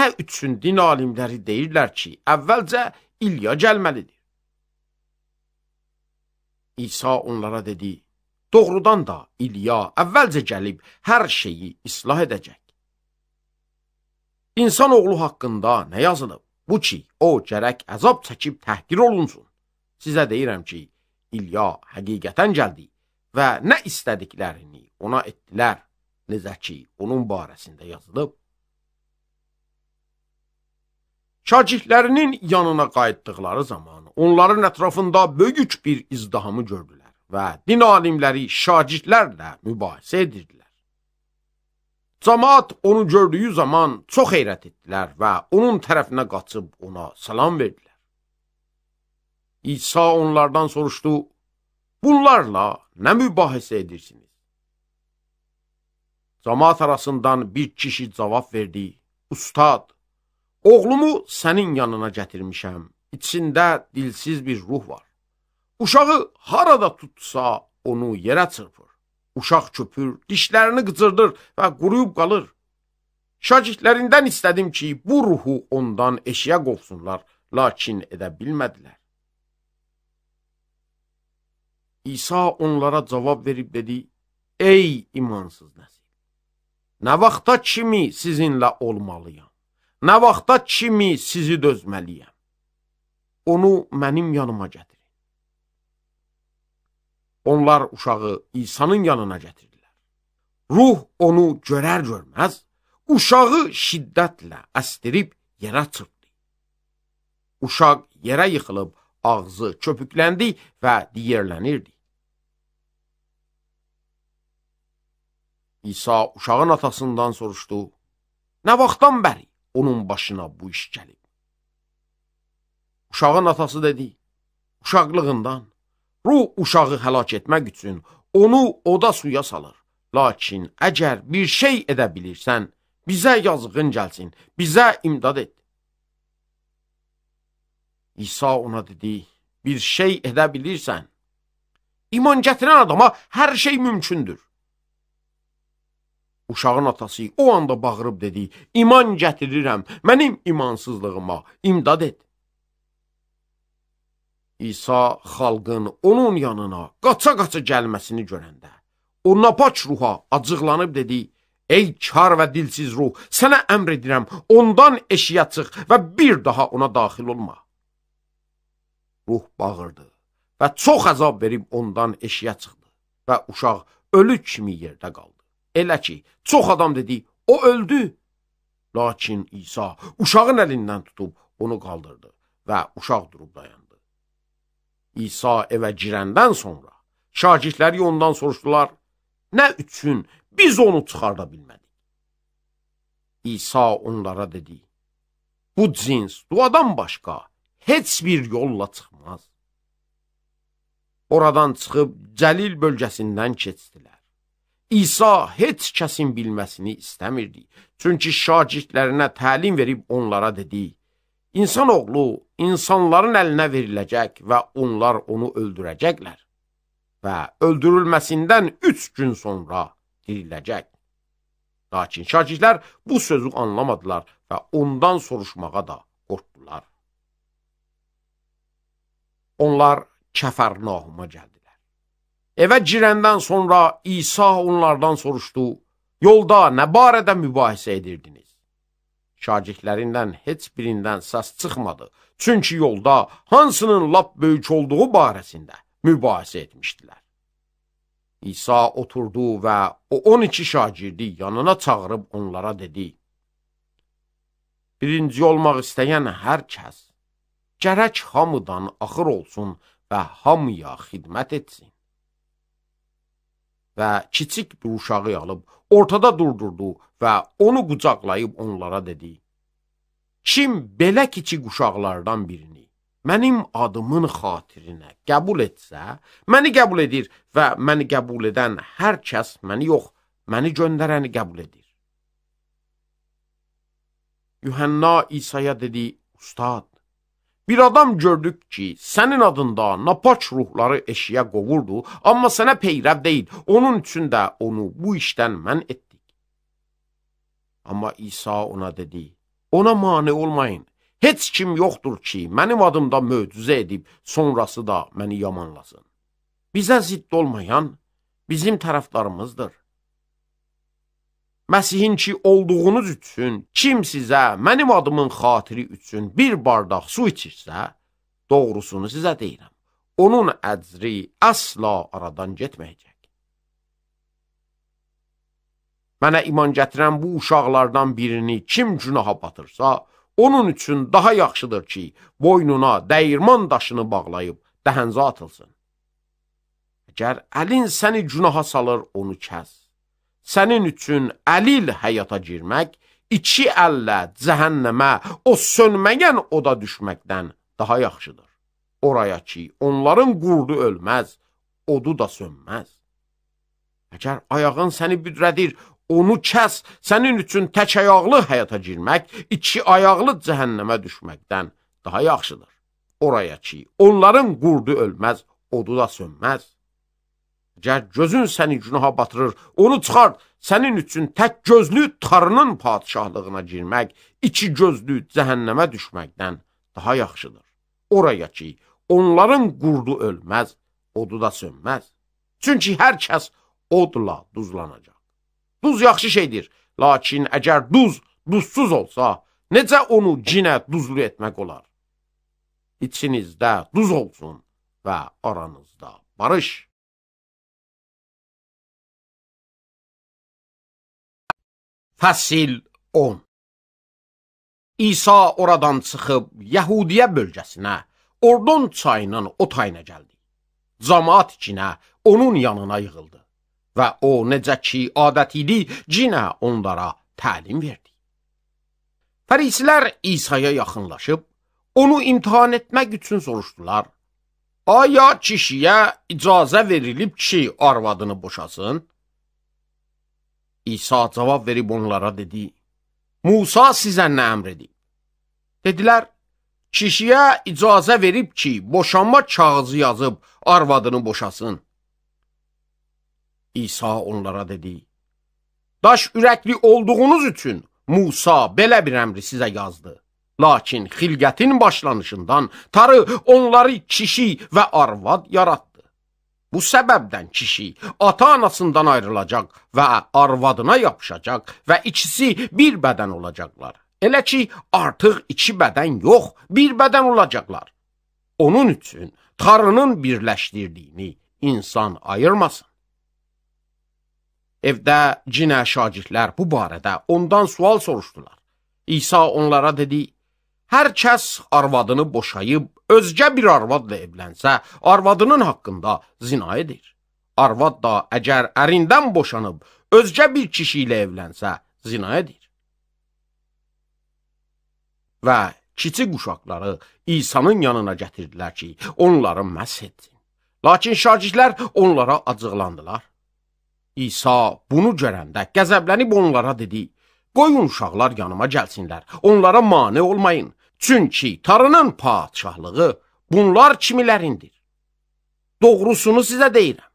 nə üçün din alimləri deyirlər ki, əvvəlcə İlya gəlməlidir? İsa onlara dedi, doğrudan da İlya əvvəlcə gəlib hər şeyi islah edəcək. İnsan oğlu haqqında nə yazılıb? Bu ki, o gərək əzab çəkib təhqir olunsun. Sizə deyirəm ki, İlya həqiqətən gəldi və nə istədiklərini ona etdilər, necə ki, onun barəsində yazılıb. Şagirdlərinin yanına qayıtdıqları zaman, onların ətrafında böyük bir izdihamı gördülər və din alimləri şagirdlərlə mübahisə edirdilər. Cəmaat onu gördüyü zaman çox heyrət etdilər və onun tərəfinə qaçıb ona salam verdilər. İsa onlardan soruşdu, bunlarla nə mübahisə edirsiniz? Cəmaat arasından bir kişi cavab verdi, Ustad, oğlumu sənin yanına gətirmişəm içində dilsiz bir ruh var. Uşağı harada tutsa onu yerə çırpır. Uşaq köpür, dişlərini qıcırdır və quruyub qalır. Şagirdlərindən istədim ki, bu ruhu ondan eşiyə qovsunlar, lakin edə bilmədilər. İsa onlara cavab verib dedi, Ey imansız nəsil, nə vaxta kimi sizinlə olmalıyam, nə vaxta kimi sizi dözməliyəm onu mənim yanıma gətirin. Onlar uşağı İsa'nın yanına gətirdilər. Ruh onu görər-görməz, uşağı şiddətlə əstirib yerə çırpdı. Uşaq yerə yıxılıb, ağzı köpükləndi və diyərlənirdi. İsa uşağın atasından soruşdu, nə vaxtdan bəri onun başına bu iş gəlib? Uşağın atası dedi, uşaqlığından ruh uşağı həlak etmək üçün onu oda suya salır. Lakin əgər bir şey edə bilirsən, bizə yazığın gəlsin, bizə imdad et. İsa ona dedi, bir şey edə bilirsən, iman gətirən adama hər şey mümkündür. Uşağın atası o anda bağırıb dedi, iman gətirirəm, mənim imansızlığıma imdad et. İsa xalqın onun yanına qaça-qaça gəlməsini görəndə, o napaç ruha acıqlanıb dedi, Ey kar və dilsiz ruh, sənə əmr edirəm, ondan eşiyə çıx və bir daha ona daxil olma. Ruh bağırdı və çox əzab verib ondan eşiyə çıxdı və uşaq ölü kimi yerdə qaldı. Elə ki, çox adam dedi, o öldü. Lakin İsa uşağın əlindən tutub onu qaldırdı və uşaq durub dayandı. İsa evə girəndən sonra şagirdləri ondan soruşdular, nə üçün biz onu çıxarda bilmədik? İsa onlara dedi, bu cins duadan başqa heç bir yolla çıxmaz. Oradan çıxıb Cəlil bölgəsindən keçdilər. İsa heç kəsin bilməsini istəmirdi, çünki şagirdlərinə təlim verib onlara dedi, İnsanoğlu insanların əlinə veriləcək və onlar onu öldürəcəklər və öldürülməsindən üç gün sonra diriləcək. Lakin şagirdlər bu sözü anlamadılar və ondan soruşmağa da qorxdular. Onlar Kəfərnahuma gəldilər. Evə girəndən sonra İsa onlardan soruşdu, yolda nə barədə mübahisə edirdiniz? Şagirdlərindən heç birindən səs çıxmadı. Çünki yolda hansının lap böyük olduğu barəsində mübahisə etmişdilər. İsa oturdu və o 12 şagirdi yanına çağırıb onlara dedi, Birinci olmaq istəyən hər kəs, gərək hamıdan axır olsun və hamıya xidmət etsin və kiçik bir uşağı alıb ortada durdurdu və onu qucaqlayıb onlara dedi: Kim belə kiçik uşaqlardan birini mənim adımın xatirinə qəbul etsə, məni qəbul edir və məni qəbul edən hər kəs məni yox, məni göndərəni qəbul edir. Yuhanna İsa'ya dedi: "Ustad, Bir adam gördük ki, sənin adında napaç ruhları eşiyə qovurdu, amma sənə peyrəv deyil, onun üçün də onu bu işdən mən etdik. Amma İsa ona dedi, ona mane olmayın, heç kim yoxdur ki, mənim adımda möcüzə edib, sonrası da məni yamanlasın. Bizə zidd olmayan bizim tərəfdarımızdır. Məsihin ki olduğunuz üçün kim sizə mənim adımın xatiri üçün bir bardaq su içirsə, doğrusunu sizə deyirəm. Onun əcri əsla aradan getməyəcək. Mənə iman gətirən bu uşaqlardan birini kim günaha batırsa, onun üçün daha yaxşıdır ki, boynuna dəyirman daşını bağlayıb dəhənzə atılsın. Əgər əlin səni günaha salır, onu kəs sənin üçün əlil həyata girmək, iki əllə cəhənnəmə, o sönməyən oda düşməkdən daha yaxşıdır. Oraya ki, onların qurdu ölməz, odu da sönməz. Əgər ayağın səni büdrədir, onu kəs, sənin üçün tək ayaqlı həyata girmək, iki ayaqlı cəhənnəmə düşməkdən daha yaxşıdır. Oraya ki, onların qurdu ölməz, odu da sönməz. Gəl gözün səni günaha batırır, onu çıxart, sənin üçün tək gözlü tarının padişahlığına girmək, iki gözlü cəhənnəmə düşməkdən daha yaxşıdır. Oraya ki, onların qurdu ölməz, odu da sönməz. Çünki hər kəs odla duzlanacaq. Duz yaxşı şeydir, lakin əgər duz duzsuz olsa, necə onu cinə duzlu etmək olar? İçinizdə duz olsun və aranızda barış. Fəsil 10 İsa oradan çıxıb Yahudiyə bölgəsinə, Ordon çayının o tayına gəldi. Camaat cinə onun yanına yığıldı və o necə ki adət idi, cinə onlara təlim verdi. Fərislər İsa'ya yaxınlaşıb, onu imtihan etmək üçün soruşdular. Aya kişiyə icazə verilib ki, arvadını boşasın? İsa cavab verib onlara dedi, Musa sizə nə əmr edib? Dedilər, kişiyə icazə verib ki, boşanma kağızı yazıb arvadını boşasın. İsa onlara dedi, Daş ürəkli olduğunuz üçün Musa belə bir əmri sizə yazdı. Lakin xilqətin başlanışından tarı onları kişi və arvad yaratdı. Bu səbəbdən kişi ata-anasından ayrılacaq və arvadına yapışacaq və ikisi bir bədən olacaqlar. Elə ki, artıq iki bədən yox, bir bədən olacaqlar. Onun üçün tarının birləşdirdiyini insan ayırmasın. Evdə cinə şagirdlər bu barədə ondan sual soruşdular. İsa onlara dedi, hər kəs arvadını boşayıb özgə bir arvadla evlənsə, arvadının haqqında zina edir. Arvad da əgər ərindən boşanıb, özgə bir kişi ilə evlənsə, zina edir. Və kiçik uşaqları İsa'nın yanına gətirdilər ki, onları məhz etsin. Lakin şagirdlər onlara acıqlandılar. İsa bunu görəndə qəzəblənib onlara dedi, qoyun uşaqlar yanıma gəlsinlər, onlara mane olmayın, Çünki tarının padişahlığı bunlar kimilərindir. Doğrusunu sizə deyirəm.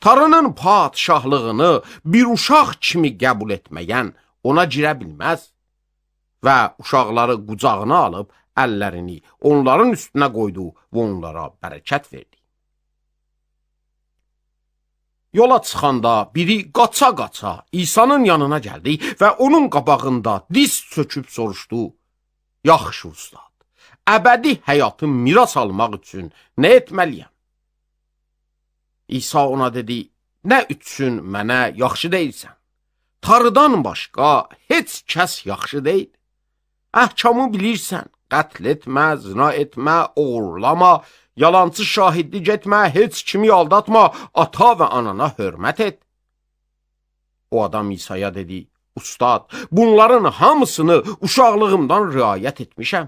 Tarının padişahlığını bir uşaq kimi qəbul etməyən ona girə bilməz və uşaqları qucağına alıb əllərini onların üstünə qoydu və onlara bərəkət verdi. Yola çıxanda biri qaça-qaça İsa'nın yanına gəldi və onun qabağında diz çöküb soruşdu, Yaxşı ustad, əbədi həyatı miras almaq üçün nə etməliyəm? İsa ona dedi, nə üçün mənə yaxşı deyilsən? Tarıdan başqa heç kəs yaxşı deyil. Əhkamı bilirsən, qətl etmə, zina etmə, uğurlama, yalancı şahidlik etmə, heç kimi aldatma, ata və anana hörmət et. O adam İsa'ya dedi, Ustad, bunların hamısını uşaqlığımdan riayət etmişəm.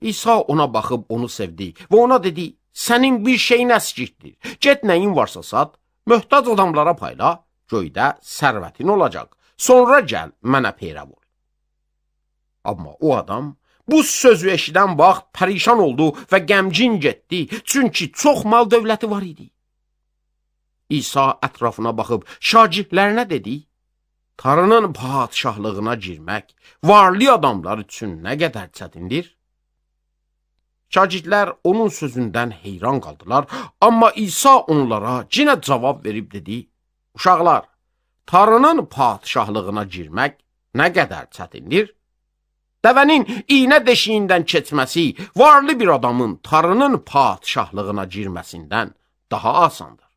İsa ona baxıb onu sevdi və ona dedi, sənin bir şeyin əskikdir, get nəyin varsa sat, möhtac adamlara payla, göydə sərvətin olacaq, sonra gəl mənə peyrəv ol. Amma o adam bu sözü eşidən vaxt pərişan oldu və qəmcin getdi, çünki çox mal dövləti var idi. İsa ətrafına baxıb şagirdlərinə dedi, Tanrının padişahlığına girmək varlı adamlar üçün nə qədər çətindir? Şagirdlər onun sözündən heyran qaldılar, amma İsa onlara cinə cavab verib dedi, Uşaqlar, Tanrının padişahlığına girmək nə qədər çətindir? Dəvənin iynə deşiyindən keçməsi varlı bir adamın Tanrının padişahlığına girməsindən daha asandır.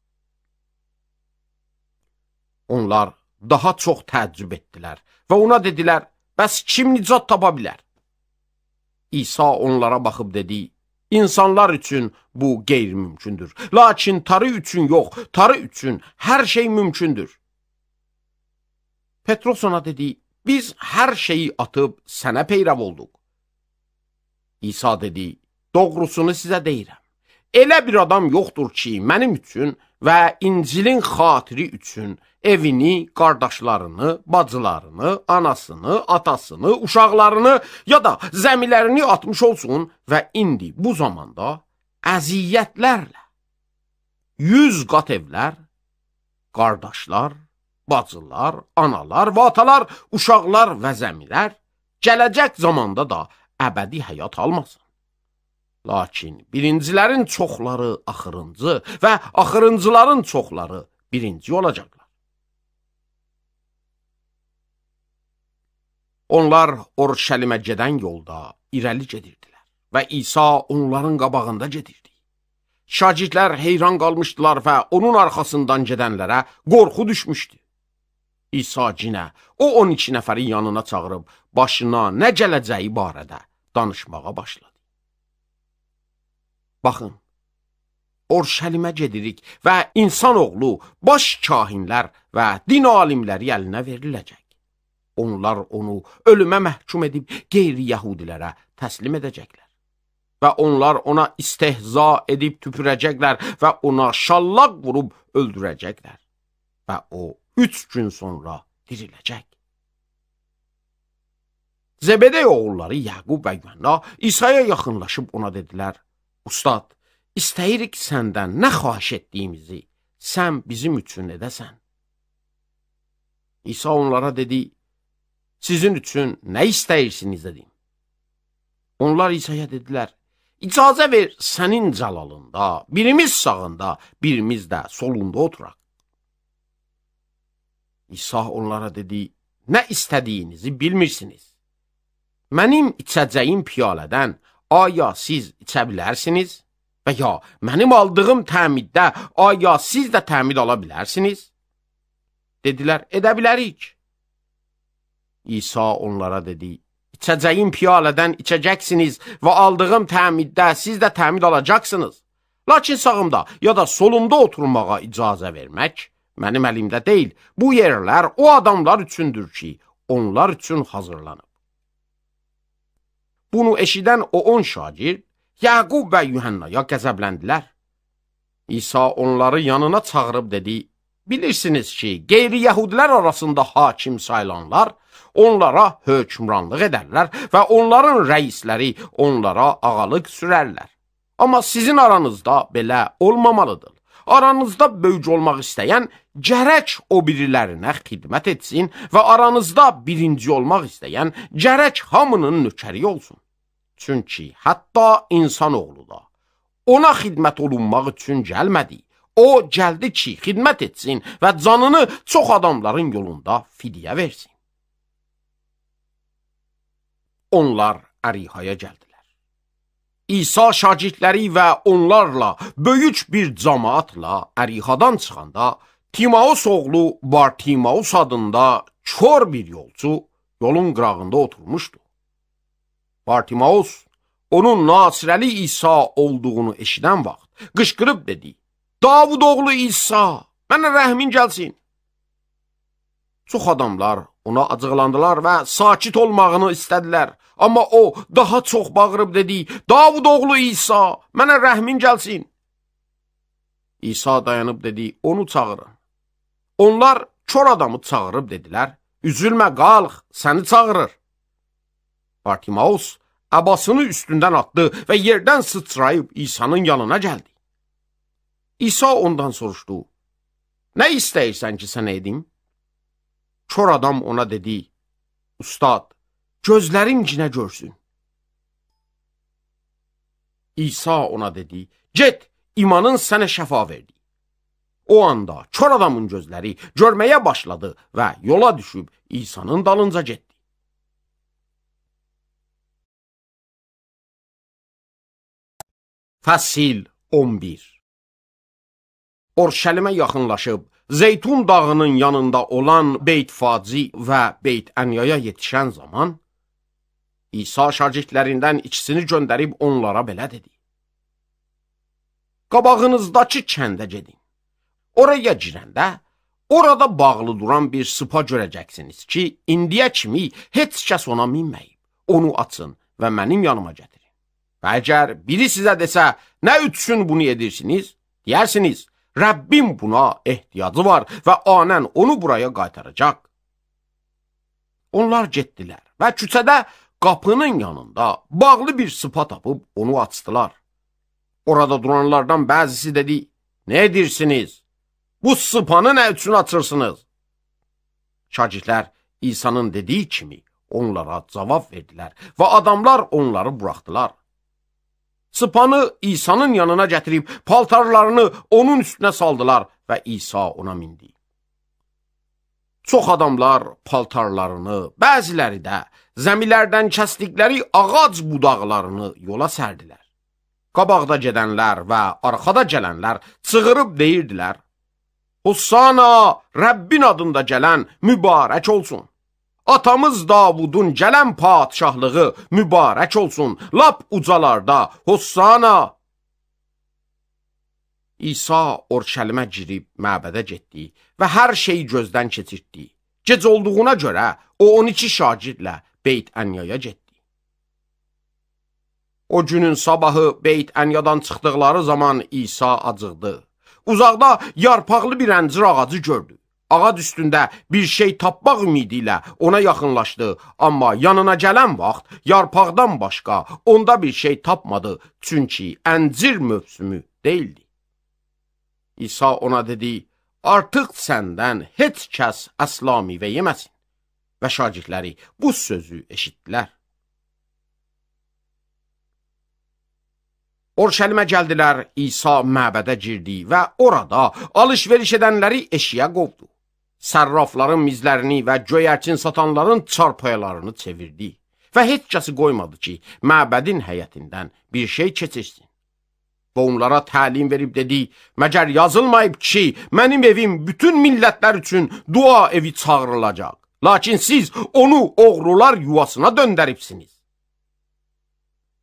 Onlar daha çox təəccüb etdilər və ona dedilər, bəs kim nicat tapa bilər? İsa onlara baxıb dedi, İnsanlar üçün bu qeyri-mümkündür. Lakin tarı üçün yox, tarı üçün hər şey mümkündür. Petros ona dedi, biz hər şeyi atıb sənə peyrav olduq. İsa dedi, doğrusunu sizə deyirəm. Elə bir adam yoxdur ki, mənim üçün və İncilin xatiri üçün evini, qardaşlarını, bacılarını, anasını, atasını, uşaqlarını ya da zəmilərini atmış olsun və indi bu zamanda əziyyətlərlə yüz qat evlər, qardaşlar, bacılar, analar və atalar, uşaqlar və zəmilər gələcək zamanda da əbədi həyat almasın. Lakin birincilərin çoxları axırıncı və axırıncıların çoxları birinci olacaqlar. Onlar Orşəlimə gedən yolda irəli gedirdilər və İsa onların qabağında gedirdi. Şagirdlər heyran qalmışdılar və onun arxasından gedənlərə qorxu düşmüşdü. İsa cinə o 12 nəfərin yanına çağırıb başına nə gələcəyi barədə danışmağa başladı. Baxın, Orşəlimə gedirik və insanoğlu, baş kahinlər və din alimləri əlinə veriləcək. Onlar onu ölümə məhkum edib qeyri-yəhudilərə təslim edəcəklər. Və onlar ona istehza edib tüpürəcəklər və ona şallaq vurub öldürəcəklər. Və o üç gün sonra diriləcək. Zəbədəy oğulları Yaqub və Yuhanna İsa'ya yaxınlaşıb ona dedilər, Ustad, istəyirik səndən nə xahiş etdiyimizi sən bizim üçün edəsən. İsa onlara dedi, sizin üçün nə istəyirsiniz dedim. Onlar İsa'ya dedilər, icazə ver sənin cəlalında, birimiz sağında, birimiz də solunda oturaq. İsa onlara dedi, nə istədiyinizi bilmirsiniz. Mənim içəcəyim piyalədən, aya siz içə bilərsiniz və ya mənim aldığım təmiddə aya siz də təmid ala bilərsiniz? Dedilər, edə bilərik. İsa onlara dedi, içəcəyim piyalədən içəcəksiniz və aldığım təmiddə siz də təmid alacaqsınız. Lakin sağımda ya da solumda oturmağa icazə vermək mənim əlimdə deyil. Bu yerlər o adamlar üçündür ki, onlar üçün hazırlanıb. Bunu eşidən o on şagird, Yaqub və Yuhannaya qəzəbləndilər. İsa onları yanına çağırıb dedi, Bilirsiniz ki, qeyri-yəhudlər arasında hakim sayılanlar onlara hökmranlıq edərlər və onların rəisləri onlara ağalıq sürərlər. Amma sizin aranızda belə olmamalıdır. Aranızda böyük olmaq istəyən gərək o birilərinə xidmət etsin və aranızda birinci olmaq istəyən gərək hamının nökəri olsun. Çünki hətta insan oğlu da ona xidmət olunmaq üçün gəlmədi. O gəldi ki, xidmət etsin və canını çox adamların yolunda fidiyə versin. Onlar Ərihaya gəldilər. İsa şagirdləri və onlarla böyük bir cəmaatla Ərihadan çıxanda Timaus oğlu Bartimaus adında kör bir yolcu yolun qırağında oturmuşdu. Bartimaus onun Nasirəli İsa olduğunu eşidən vaxt qışqırıb dedi, Davud oğlu İsa, mənə rəhmin gəlsin. Çox adamlar ona acıqlandılar və sakit olmağını istədilər, amma o daha çox bağırıb dedi, Davud oğlu İsa, mənə rəhmin gəlsin. İsa dayanıb dedi, onu çağırın. Onlar kör adamı çağırıb dedilər, üzülmə qalx, səni çağırır. Bartimaus abasını üstündən atdı və yerdən sıçrayıb İsa'nın yanına gəldi. İsa ondan soruşdu, Nə istəyirsən ki, sənə edim? Çor adam ona dedi, Ustad, gözlərim cinə görsün. İsa ona dedi, Get, imanın sənə şəfa verdi. O anda çor adamın gözləri görməyə başladı və yola düşüb İsa'nın dalınca getdi. Fəsil 11 Orşəlimə yaxınlaşıb, Zeytun dağının yanında olan Beyt Faci və Beyt Ənyaya yetişən zaman, İsa şagirdlərindən ikisini göndərib onlara belə dedi. Qabağınızdakı kəndə gedin. Oraya girəndə, orada bağlı duran bir sıpa görəcəksiniz ki, indiyə kimi heç kəs ona minməyib. Onu açın və mənim yanıma gətirin. Və əgər biri sizə desə, nə üçün bunu edirsiniz? Deyərsiniz, Rəbbim buna ehtiyacı var və anən onu buraya qaytaracaq. Onlar getdilər və küçədə qapının yanında bağlı bir sıpa tapıb onu açdılar. Orada duranlardan bəzisi dedi, nə edirsiniz? Bu sıpanı nə üçün açırsınız? Şagirdlər İsa'nın dediyi kimi onlara cavab verdilər və adamlar onları buraxdılar. Sıpanı İsa'nın yanına gətirib, paltarlarını onun üstünə saldılar və İsa ona mindi. Çox adamlar paltarlarını, bəziləri də zəmilərdən kəsdikləri ağac budaqlarını yola sərdilər. Qabaqda gedənlər və arxada gələnlər çığırıb deyirdilər, Hossana, Rəbbin adında gələn mübarək olsun. Atamız Davudun gələn padişahlığı mübarək olsun, lap ucalarda, Hossana! İsa Orşəlimə girib məbədə getdi və hər şeyi gözdən keçirtdi. Gec olduğuna görə o 12 şagirdlə Beyt Ənyaya getdi. O günün sabahı Beyt Ənyadan çıxdıqları zaman İsa acıqdı. Uzaqda yarpaqlı bir əncir ağacı gördü. Ağac üstündə bir şey tapmaq ümidi ilə ona yaxınlaşdı, amma yanına gələn vaxt yarpaqdan başqa onda bir şey tapmadı, çünki əncir mövsümü deyildi. İsa ona dedi, artıq səndən heç kəs əsla meyvə yeməsin. Və şagirdləri bu sözü eşitdilər. Orşəlimə gəldilər, İsa məbədə girdi və orada alış-veriş edənləri eşiyə qovdu sərrafların mizlərini və göyərçin satanların çarpayılarını çevirdi və heç kəsi qoymadı ki, məbədin həyətindən bir şey keçirsin. Və onlara təlim verib dedi, məgər yazılmayıb ki, mənim evim bütün millətlər üçün dua evi çağırılacaq. Lakin siz onu oğrular yuvasına döndəribsiniz.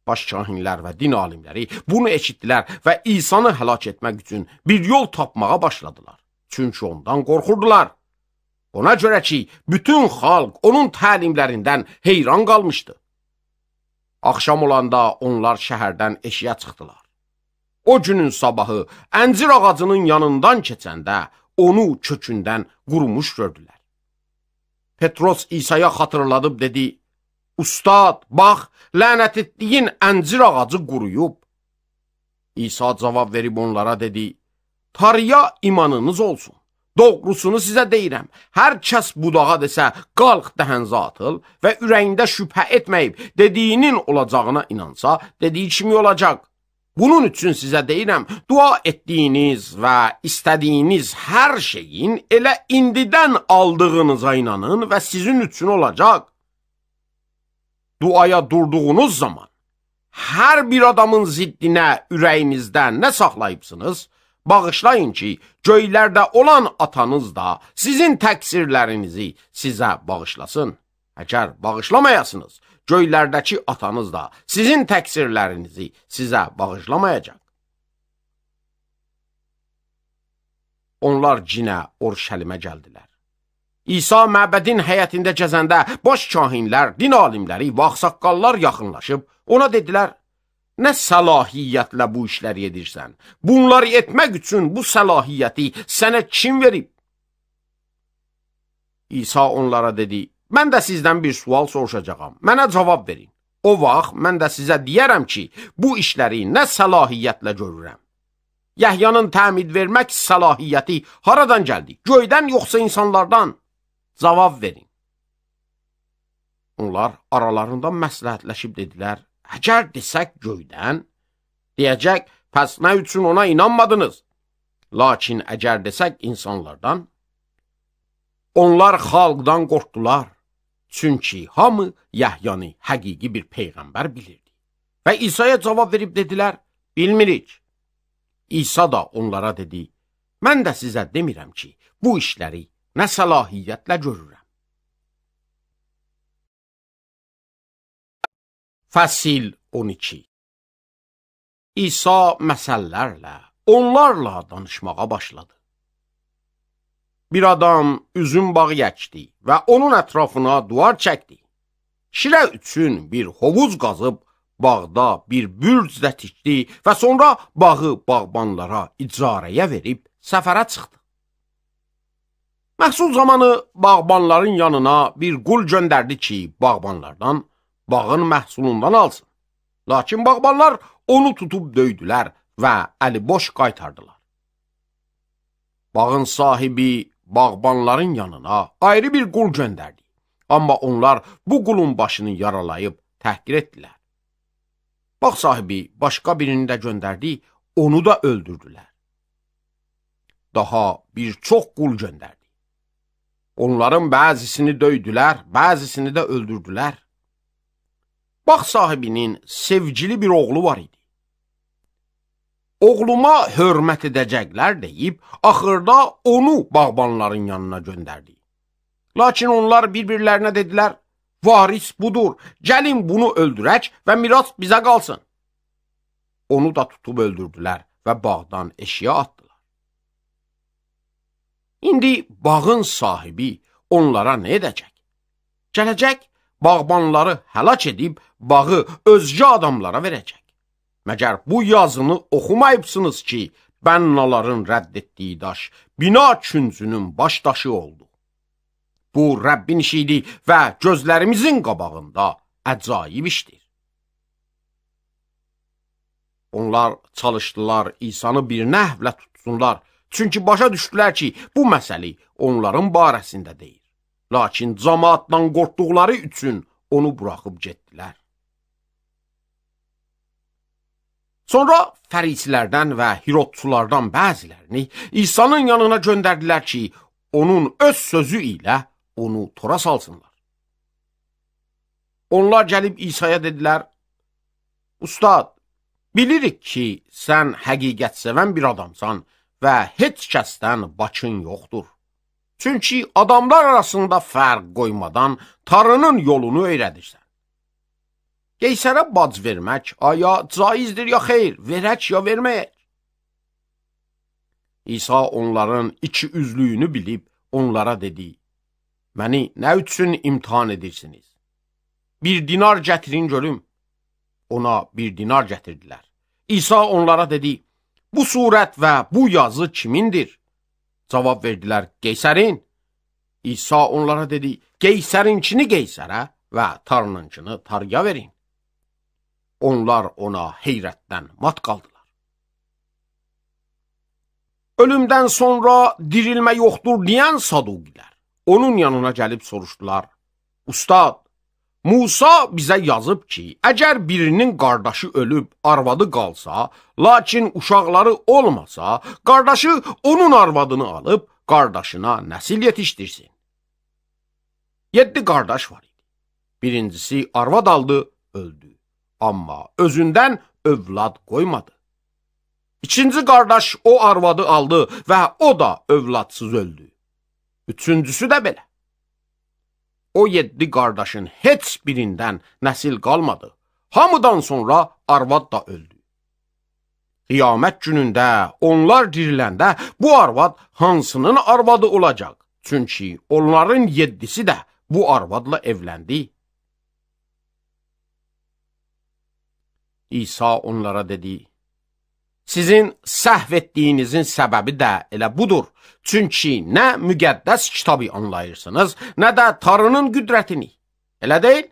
Baş kahinlər və din alimləri bunu eşitdilər və İsanı həlak etmək üçün bir yol tapmağa başladılar. Çünki ondan qorxurdular. Ona görə ki, bütün xalq onun təlimlərindən heyran qalmışdı. Axşam olanda onlar şəhərdən eşiyə çıxdılar. O günün sabahı əncir ağacının yanından keçəndə onu kökündən qurumuş gördülər. Petros İsa'ya xatırladıb dedi, Ustad, bax, lənət etdiyin əncir ağacı quruyub. İsa cavab verib onlara dedi, Tarıya imanınız olsun. Doğrusunu sizə deyirəm, hər kəs budağa desə, qalx dəhənzə atıl və ürəyində şübhə etməyib, dediyinin olacağına inansa, dediyi kimi olacaq. Bunun üçün sizə deyirəm, dua etdiyiniz və istədiyiniz hər şeyin elə indidən aldığınıza inanın və sizin üçün olacaq. Duaya durduğunuz zaman hər bir adamın ziddinə ürəyinizdə nə saxlayıbsınız? Bağışlayın ki, göylərdə olan atanız da sizin təqsirlərinizi sizə bağışlasın. Əgər bağışlamayasınız, göylərdəki atanız da sizin təqsirlərinizi sizə bağışlamayacaq. Onlar cinə Orşəlimə gəldilər. İsa məbədin həyətində gəzəndə baş kahinlər, din alimləri, vaxsaqqallar yaxınlaşıb ona dedilər, Nə səlahiyyətlə bu işləri edirsən? Bunları etmək üçün bu səlahiyyəti sənə kim verib? İsa onlara dedi, mən də sizdən bir sual soruşacağam, mənə cavab verin. O vaxt mən də sizə deyərəm ki, bu işləri nə səlahiyyətlə görürəm. Yəhyanın təmid vermək səlahiyyəti haradan gəldi? Göydən yoxsa insanlardan? Cavab verin. Onlar aralarında məsləhətləşib dedilər, Əgər desək göydən, deyəcək, pəs nə üçün ona inanmadınız? Lakin əgər desək insanlardan, onlar xalqdan qorxdular. Çünki hamı Yahyanı həqiqi bir peyğəmbər bilirdi. Və İsa'ya cavab verib dedilər, bilmirik. İsa da onlara dedi, mən də sizə demirəm ki, bu işləri nə səlahiyyətlə görürəm. fəsil 12 İsa məsəllərlə, onlarla danışmağa başladı. Bir adam üzüm bağı yəkdi və onun ətrafına duvar çəkdi. Şirə üçün bir hovuz qazıb, bağda bir bürc də tikdi və sonra bağı bağbanlara icarəyə verib səfərə çıxdı. Məhsul zamanı bağbanların yanına bir qul göndərdi ki, bağbanlardan bağın məhsulundan alsın. Lakin bağbanlar onu tutub döydülər və əliboş qaytardılar. Bağın sahibi bağbanların yanına ayrı bir qul göndərdi. Amma onlar bu qulun başını yaralayıb təhqir etdilər. Bağ sahibi başqa birini də göndərdi, onu da öldürdülər. Daha bir çox qul göndərdi. Onların bəzisini döydülər, bəzisini də öldürdülər bağ sahibinin sevgili bir oğlu var idi. Oğluma hörmət edəcəklər deyib, axırda onu bağbanların yanına göndərdi. Lakin onlar bir-birlərinə dedilər, varis budur, gəlin bunu öldürək və miras bizə qalsın. Onu da tutub öldürdülər və bağdan eşiyə atdılar. İndi bağın sahibi onlara nə edəcək? Gələcək bağbanları həlak edib bağı özgə adamlara verəcək. Məgər bu yazını oxumayıbsınız ki, bənnaların rədd etdiyi daş bina küncünün baş daşı oldu. Bu Rəbbin işi idi və gözlərimizin qabağında əcaib işdir. Onlar çalışdılar İsanı bir nəhvlə tutsunlar, çünki başa düşdülər ki, bu məsəli onların barəsində deyil. Lakin cəmaatdan qorxduqları üçün onu buraxıb getdilər. Sonra fərislərdən və hirotçulardan bəzilərini İsa'nın yanına göndərdilər ki, onun öz sözü ilə onu tora salsınlar. Onlar gəlib İsa'ya dedilər, Ustad, bilirik ki, sən həqiqət sevən bir adamsan və heç kəsdən bakın yoxdur. Çünki adamlar arasında fərq qoymadan tarının yolunu öyrədirsən. Qeysərə bac vermək aya caizdir ya xeyr, verək ya verməyək. İsa onların iki üzlüyünü bilib onlara dedi, Məni nə üçün imtihan edirsiniz? Bir dinar gətirin görüm. Ona bir dinar gətirdilər. İsa onlara dedi, Bu surət və bu yazı kimindir? Cavab verdilər, Qeysərin. İsa onlara dedi, Qeysərinkini Qeysərə və Tarınkini Tarıya verin. Onlar ona heyrətdən mat qaldılar. Ölümdən sonra dirilmə yoxdur deyən saduqilər onun yanına gəlib soruşdular, Ustad, Musa bizə yazıb ki, əgər birinin qardaşı ölüb, arvadı qalsa, lakin uşaqları olmasa, qardaşı onun arvadını alıb, qardaşına nəsil yetişdirsin. Yeddi qardaş var idi. Birincisi arvad aldı, öldü. Amma özündən övlad qoymadı. İkinci qardaş o arvadı aldı və o da övladsız öldü. Üçüncüsü də belə o yeddi qardaşın heç birindən nəsil qalmadı. Hamıdan sonra arvad da öldü. Qiyamət günündə onlar diriləndə bu arvad hansının arvadı olacaq? Çünki onların yeddisi də bu arvadla evləndi. İsa onlara dedi, sizin səhv etdiyinizin səbəbi də elə budur. Çünki nə müqəddəs kitabı anlayırsınız, nə də Tanrının qüdrətini. Elə deyil?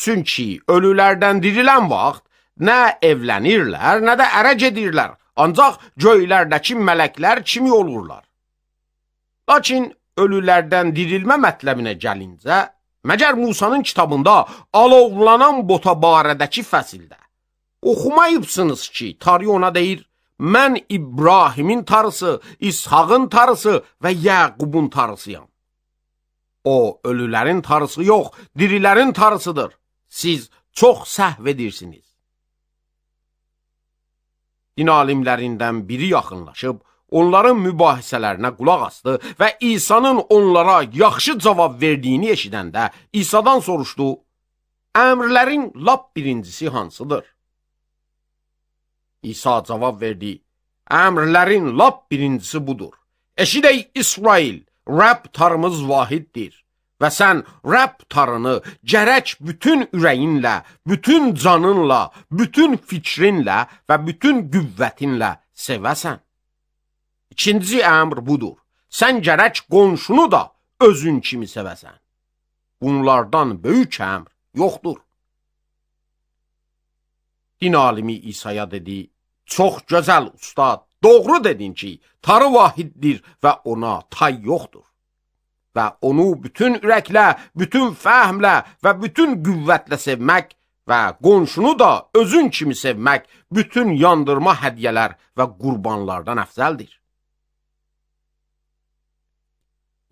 Çünki ölülərdən dirilən vaxt nə evlənirlər, nə də ərəc edirlər, ancaq göylərdəki mələklər kimi olurlar. Lakin ölülərdən dirilmə mətləbinə gəlincə, məgər Musanın kitabında alovlanan bota barədəki fəsildə Oxumayıbsınız ki, tarı ona deyir, mən İbrahimin tarısı, İshağın tarısı və Yəqubun tarısıyam. O, ölülərin tarısı yox, dirilərin tarısıdır. Siz çox səhv edirsiniz. Din alimlərindən biri yaxınlaşıb, onların mübahisələrinə qulaq astı və İsa'nın onlara yaxşı cavab verdiyini eşidəndə İsa'dan soruşdu, əmrlərin lap birincisi hansıdır? İsa cavab verdi. Əmrlərin lap birincisi budur. Eşidək İsrail, Rəbb tarımız vahiddir. Və sən Rəbb tarını gərək bütün ürəyinlə, bütün canınla, bütün fikrinlə və bütün qüvvətinlə sevəsən. İkinci əmr budur. Sən gərək qonşunu da özün kimi sevəsən. Bunlardan böyük əmr yoxdur. Din alimi İsa'ya dedi, Çox gözəl ustad, doğru dedin ki, tarı vahiddir və ona tay yoxdur. Və onu bütün ürəklə, bütün fəhmlə və bütün qüvvətlə sevmək və qonşunu da özün kimi sevmək bütün yandırma hədiyələr və qurbanlardan əfzəldir.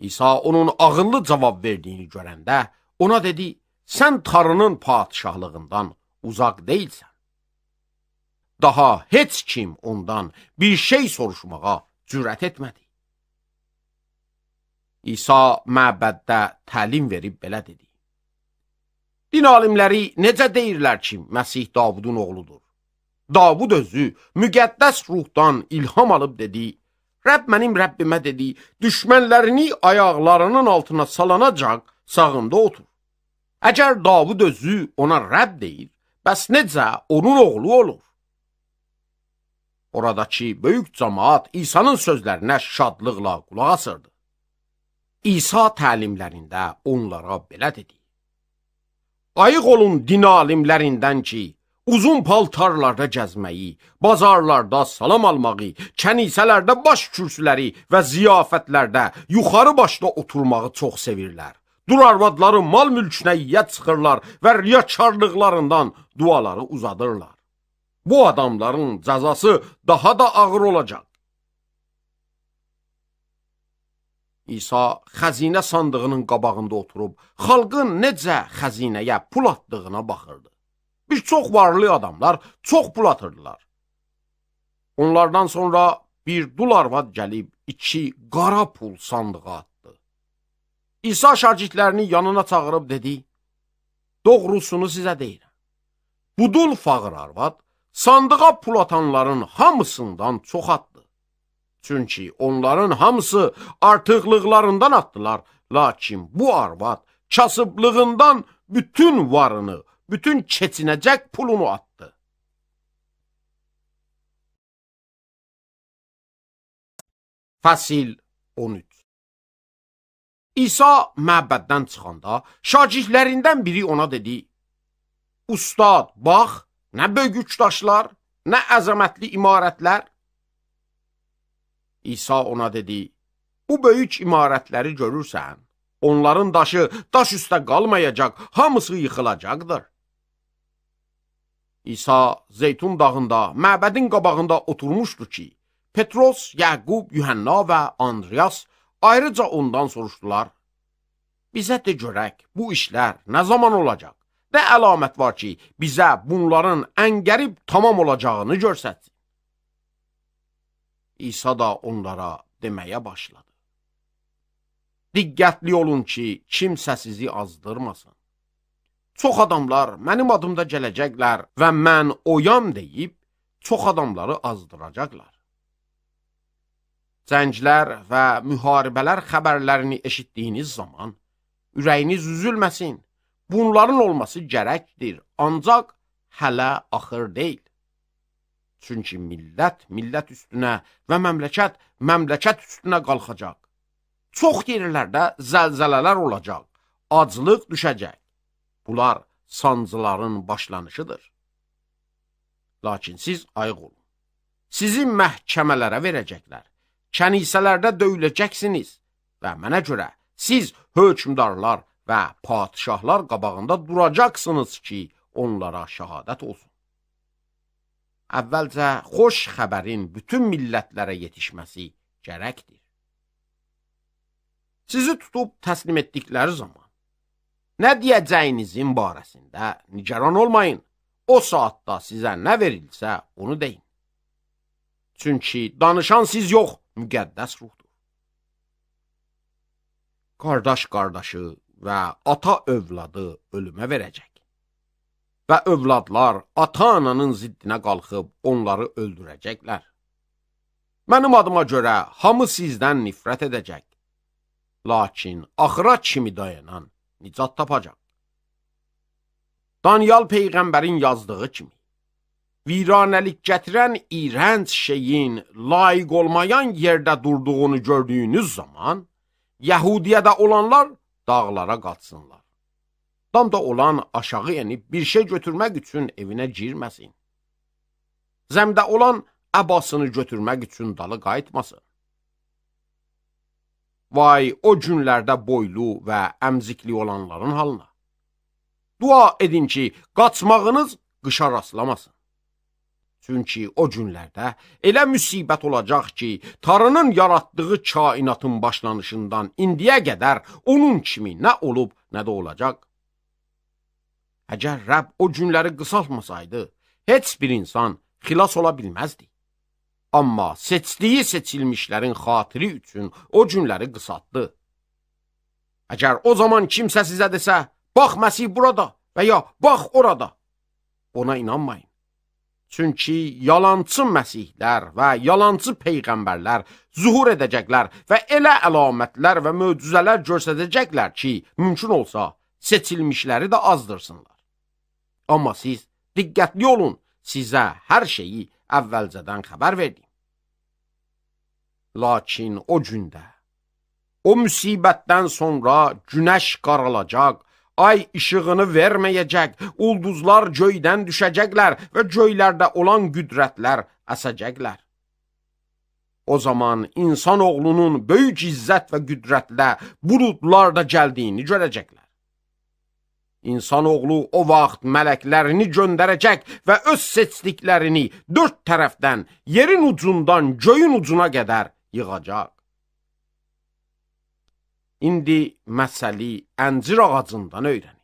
İsa onun ağıllı cavab verdiyini görəndə ona dedi, sən tarının padişahlığından uzaq deyilsən. Daha heç kim ondan bir şey soruşmağa cürət etmədi. İsa məbəddə təlim verib belə dedi. Din alimləri necə deyirlər ki, Məsih Davudun oğludur? Davud özü müqəddəs ruhdan ilham alıb dedi, Rəbb mənim Rəbbimə dedi, düşmənlərini ayaqlarının altına salanacaq sağında otur. Əgər Davud özü ona Rəbb deyir, bəs necə onun oğlu olur? Oradakı böyük cəmaat İsa'nın sözlərinə şadlıqla qulaq asırdı. İsa təlimlərində onlara belə dedi. Ayıq olun din alimlərindən ki, uzun paltarlarda gəzməyi, bazarlarda salam almağı, kənisələrdə baş kürsüləri və ziyafətlərdə yuxarı başda oturmağı çox sevirlər. Dur arvadları mal mülkünə yiyə çıxırlar və riyakarlıqlarından duaları uzadırlar. Bu adamların cəzası daha da ağır olacaq. İsa xəzinə sandığının qabağında oturub, xalqın necə xəzinəyə pul atdığına baxırdı. Biz çox varlı adamlar çox pul atırdılar. Onlardan sonra bir dul arvad gəlib iki qara pul sandığa atdı. İsa şagirdlərini yanına çağırıb dedi, Doğrusunu sizə deyirəm. Bu dul fağır arvad sandığa pul atanların hamısından çox atdı. Çünki onların hamısı artıqlıqlarından atdılar, lakin bu arvad kasıblığından bütün varını, bütün keçinəcək pulunu atdı. Fəsil 13 İsa məbəddən çıxanda, şagirdlərindən biri ona dedi, Ustad, bax, Nə böyük daşlar, nə əzəmətli imarətlər. İsa ona dedi, bu böyük imarətləri görürsən, onların daşı daş üstə qalmayacaq, hamısı yıxılacaqdır. İsa Zeytun dağında, məbədin qabağında oturmuşdu ki, Petros, Yəqub, Yuhənna və Andreas ayrıca ondan soruşdular, bizə de görək, bu işlər nə zaman olacaq? Nə əlamət var ki, bizə bunların ən qərib tamam olacağını görsətsin. İsa da onlara deməyə başladı. Diqqətli olun ki, kimsə sizi azdırmasın. Çox adamlar mənim adımda gələcəklər və mən oyam deyib, çox adamları azdıracaqlar. Zənglər və müharibələr xəbərlərini eşitdiyiniz zaman ürəyiniz üzülməsin. Bunların olması gərəkdir, ancaq hələ axır deyil. Çünki millət millət üstünə və məmləkət məmləkət üstünə qalxacaq. Çox yerlərdə zəlzələlər olacaq, aclıq düşəcək. Bunlar sancıların başlanışıdır. Lakin siz ayıq olun. Sizi məhkəmələrə verəcəklər. Kənisələrdə döyüləcəksiniz və mənə görə siz hökmdarlar və padişahlar qabağında duracaqsınız ki, onlara şəhadət olsun. Əvvəlcə, xoş xəbərin bütün millətlərə yetişməsi gərəkdir. Sizi tutub təslim etdikləri zaman, nə deyəcəyinizin barəsində nigaran olmayın. O saatda sizə nə verilsə, onu deyin. Çünki danışan siz yox, müqəddəs ruhdur. Qardaş qardaşı və ata övladı ölümə verəcək. Və övladlar ata-ananın ziddinə qalxıb onları öldürəcəklər. Mənim adıma görə hamı sizdən nifrət edəcək. Lakin axıra kimi dayanan nicat tapacaq. Danyal Peyğəmbərin yazdığı kimi, viranəlik gətirən iyrənc şeyin layiq olmayan yerdə durduğunu gördüyünüz zaman, Yəhudiyədə olanlar dağlara qaçsınlar. Damda olan aşağı enib bir şey götürmək üçün evinə girməsin. Zəmdə olan əbasını götürmək üçün dalı qayıtmasın. Vay o günlərdə boylu və əmzikli olanların halına. Dua edin ki, qaçmağınız qışa rastlamasın. Çünki o günlərdə elə müsibət olacaq ki, tarının yaratdığı kainatın başlanışından indiyə qədər onun kimi nə olub, nə də olacaq. Əgər Rəbb o günləri qısaltmasaydı, heç bir insan xilas ola bilməzdi. Amma seçdiyi seçilmişlərin xatiri üçün o günləri qısaltdı. Əgər o zaman kimsə sizə desə, bax Məsih burada və ya bax orada, ona inanmayın. Çünki yalancı məsihlər və yalancı peyğəmbərlər zuhur edəcəklər və elə əlamətlər və möcüzələr göstərəcəklər ki, mümkün olsa seçilmişləri də azdırsınlar. Amma siz diqqətli olun, sizə hər şeyi əvvəlcədən xəbər verdim. Lakin o gündə, o müsibətdən sonra günəş qaralacaq Ay işığını verməyəcək, ulduzlar göydən düşəcəklər və göylərdə olan qüdrətlər əsəcəklər. O zaman insan oğlunun böyük izzət və qüdrətlə buludlarda gəldiyini görəcəklər. İnsan oğlu o vaxt mələklərini göndərəcək və öz seçdiklərini dörd tərəfdən, yerin ucundan göyün ucuna qədər yığacaq. İndi məsəli əncir ağacından öyrənin.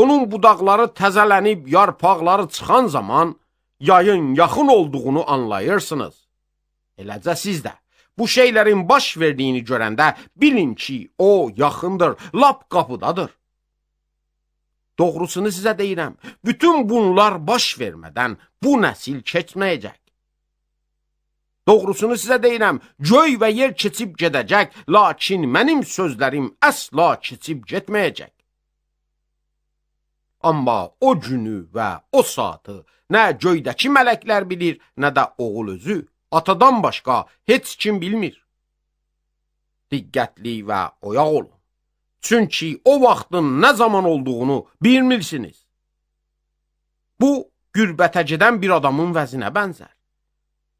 Onun budaqları təzələnib, yarpaqları çıxan zaman yayın yaxın olduğunu anlayırsınız. Eləcə siz də bu şeylərin baş verdiyini görəndə bilin ki, o yaxındır, lap qapıdadır. Doğrusunu sizə deyirəm, bütün bunlar baş vermədən bu nəsil keçməyəcək. Doğrusunu sizə deyirəm, göy və yer keçib gedəcək, lakin mənim sözlərim əsla keçib getməyəcək. Amma o günü və o saatı nə göydəki mələklər bilir, nə də oğul özü, atadan başqa heç kim bilmir. Diqqətli və oyaq olun. Çünki o vaxtın nə zaman olduğunu bilmirsiniz. Bu, qürbətə gedən bir adamın vəzinə bənzər.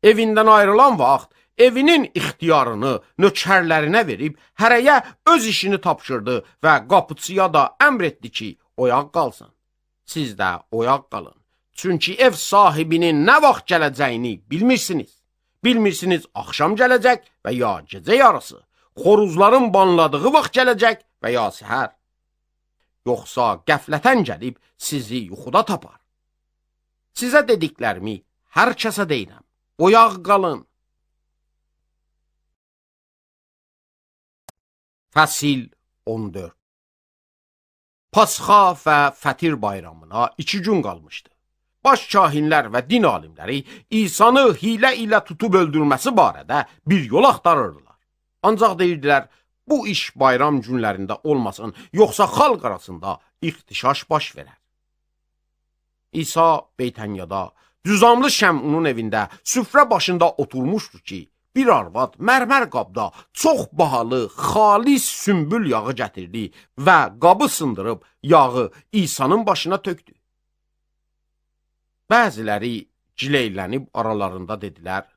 Evindən ayrılan vaxt evinin ixtiyarını nökərlərinə verib, hərəyə öz işini tapşırdı və qapıçıya da əmr etdi ki, oyaq qalsın. Siz də oyaq qalın. Çünki ev sahibinin nə vaxt gələcəyini bilmirsiniz. Bilmirsiniz axşam gələcək və ya gecə yarısı, xoruzların banladığı vaxt gələcək və ya səhər. Yoxsa qəflətən gəlib sizi yuxuda tapar. Sizə dediklərimi hər kəsə deyirəm. Oyaq qalın. Fəsil 14 Pasxa və Fətir bayramına iki gün qalmışdı. Baş kahinlər və din alimləri İsanı hilə ilə tutub öldürməsi barədə bir yol axtarırdılar. Ancaq deyirdilər, bu iş bayram günlərində olmasın, yoxsa xalq arasında ixtişaş baş verər. İsa Beytənyada Cüzamlı Şəmnun evində süfrə başında oturmuşdu ki, bir arvad mərmər qabda çox bahalı, xalis sümbül yağı gətirdi və qabı sındırıb yağı İsa'nın başına tökdü. Bəziləri cileylənib aralarında dedilər,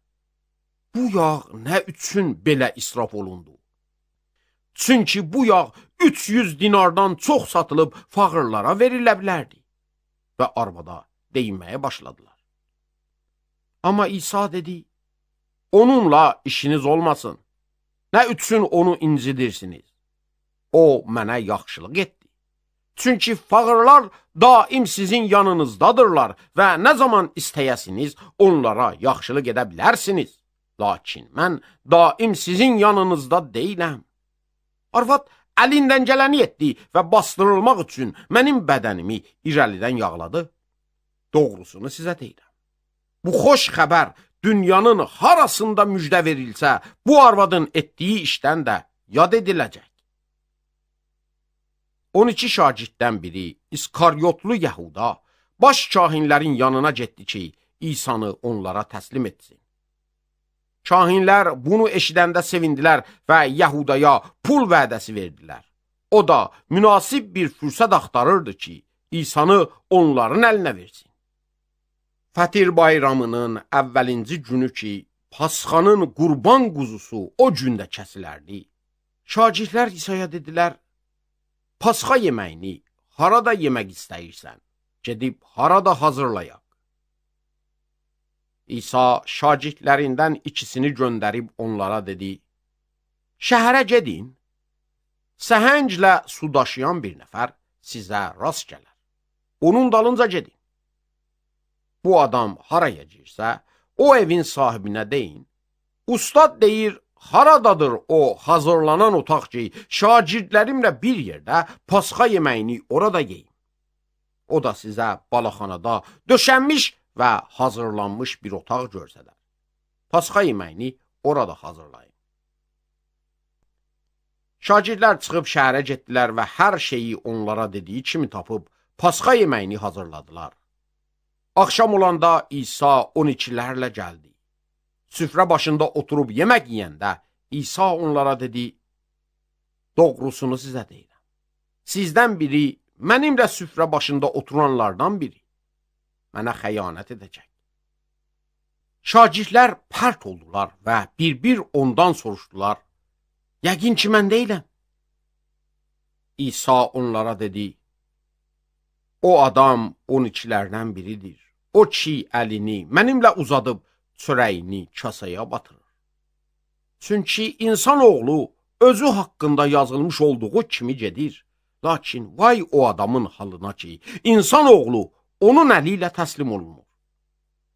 bu yağ nə üçün belə israf olundu? Çünki bu yağ 300 dinardan çox satılıb fağırlara verilə bilərdi və arvada deyinməyə başladılar. Ama İsa dedi, onunla işiniz olmasın. Nə üçün onu incidirsiniz? O mənə yaxşılıq etdi. Çünki fağırlar daim sizin yanınızdadırlar və nə zaman istəyəsiniz, onlara yaxşılıq edə bilərsiniz. Lakin mən daim sizin yanınızda deyiləm. Arvad əlindən gələni etdi və bastırılmaq üçün mənim bədənimi irəlidən yağladı. Doğrusunu sizə deyirəm bu xoş xəbər dünyanın harasında müjdə verilsə, bu arvadın etdiyi işdən də yad ediləcək. 12 şagirddən biri İskaryotlu Yəhuda baş kahinlərin yanına getdi ki, İsanı onlara təslim etsin. Kahinlər bunu eşidəndə sevindilər və Yəhudaya pul vədəsi verdilər. O da münasib bir fürsət axtarırdı ki, İsanı onların əlinə versin. Fətir bayramının əvvəlinci günü ki, pasxanın qurban quzusu o gündə kəsilərdi. Şagirdlər İsa'ya dedilər: "Pasxa yeməyini harada yemək istəyirsən? Gedib harada hazırlayaq." İsa şagirdlərindən ikisini göndərib onlara dedi: "Şəhərə gedin. Səhənglə su daşıyan bir nəfər sizə rast gələr. Onun dalınca gedin bu adam haraya girsə, o evin sahibinə deyin. Ustad deyir, haradadır o hazırlanan otaq ki, şagirdlərimlə bir yerdə pasxa yeməyini orada yeyim. O da sizə balaxanada döşənmiş və hazırlanmış bir otaq görsələr. Pasxa yeməyini orada hazırlayın. Şagirdlər çıxıb şəhərə getdilər və hər şeyi onlara dediyi kimi tapıb pasxa yeməyini hazırladılar. Axşam olanda İsa 12-lərlə gəldi. Süfrə başında oturub yemək yiyəndə İsa onlara dedi, Doğrusunu sizə deyirəm. Sizdən biri, mənimlə süfrə başında oturanlardan biri, mənə xəyanət edəcək. Şagirdlər pərt oldular və bir-bir ondan soruşdular, Yəqin ki, mən deyiləm. İsa onlara dedi, O adam 12-lərdən biridir. O ki əlini mənimlə uzadıb çörəyini kasaya batırır. Çünki insan oğlu özü haqqında yazılmış olduğu kimi gedir. Lakin vay o adamın halına ki, insan oğlu onun əli ilə təslim olunur.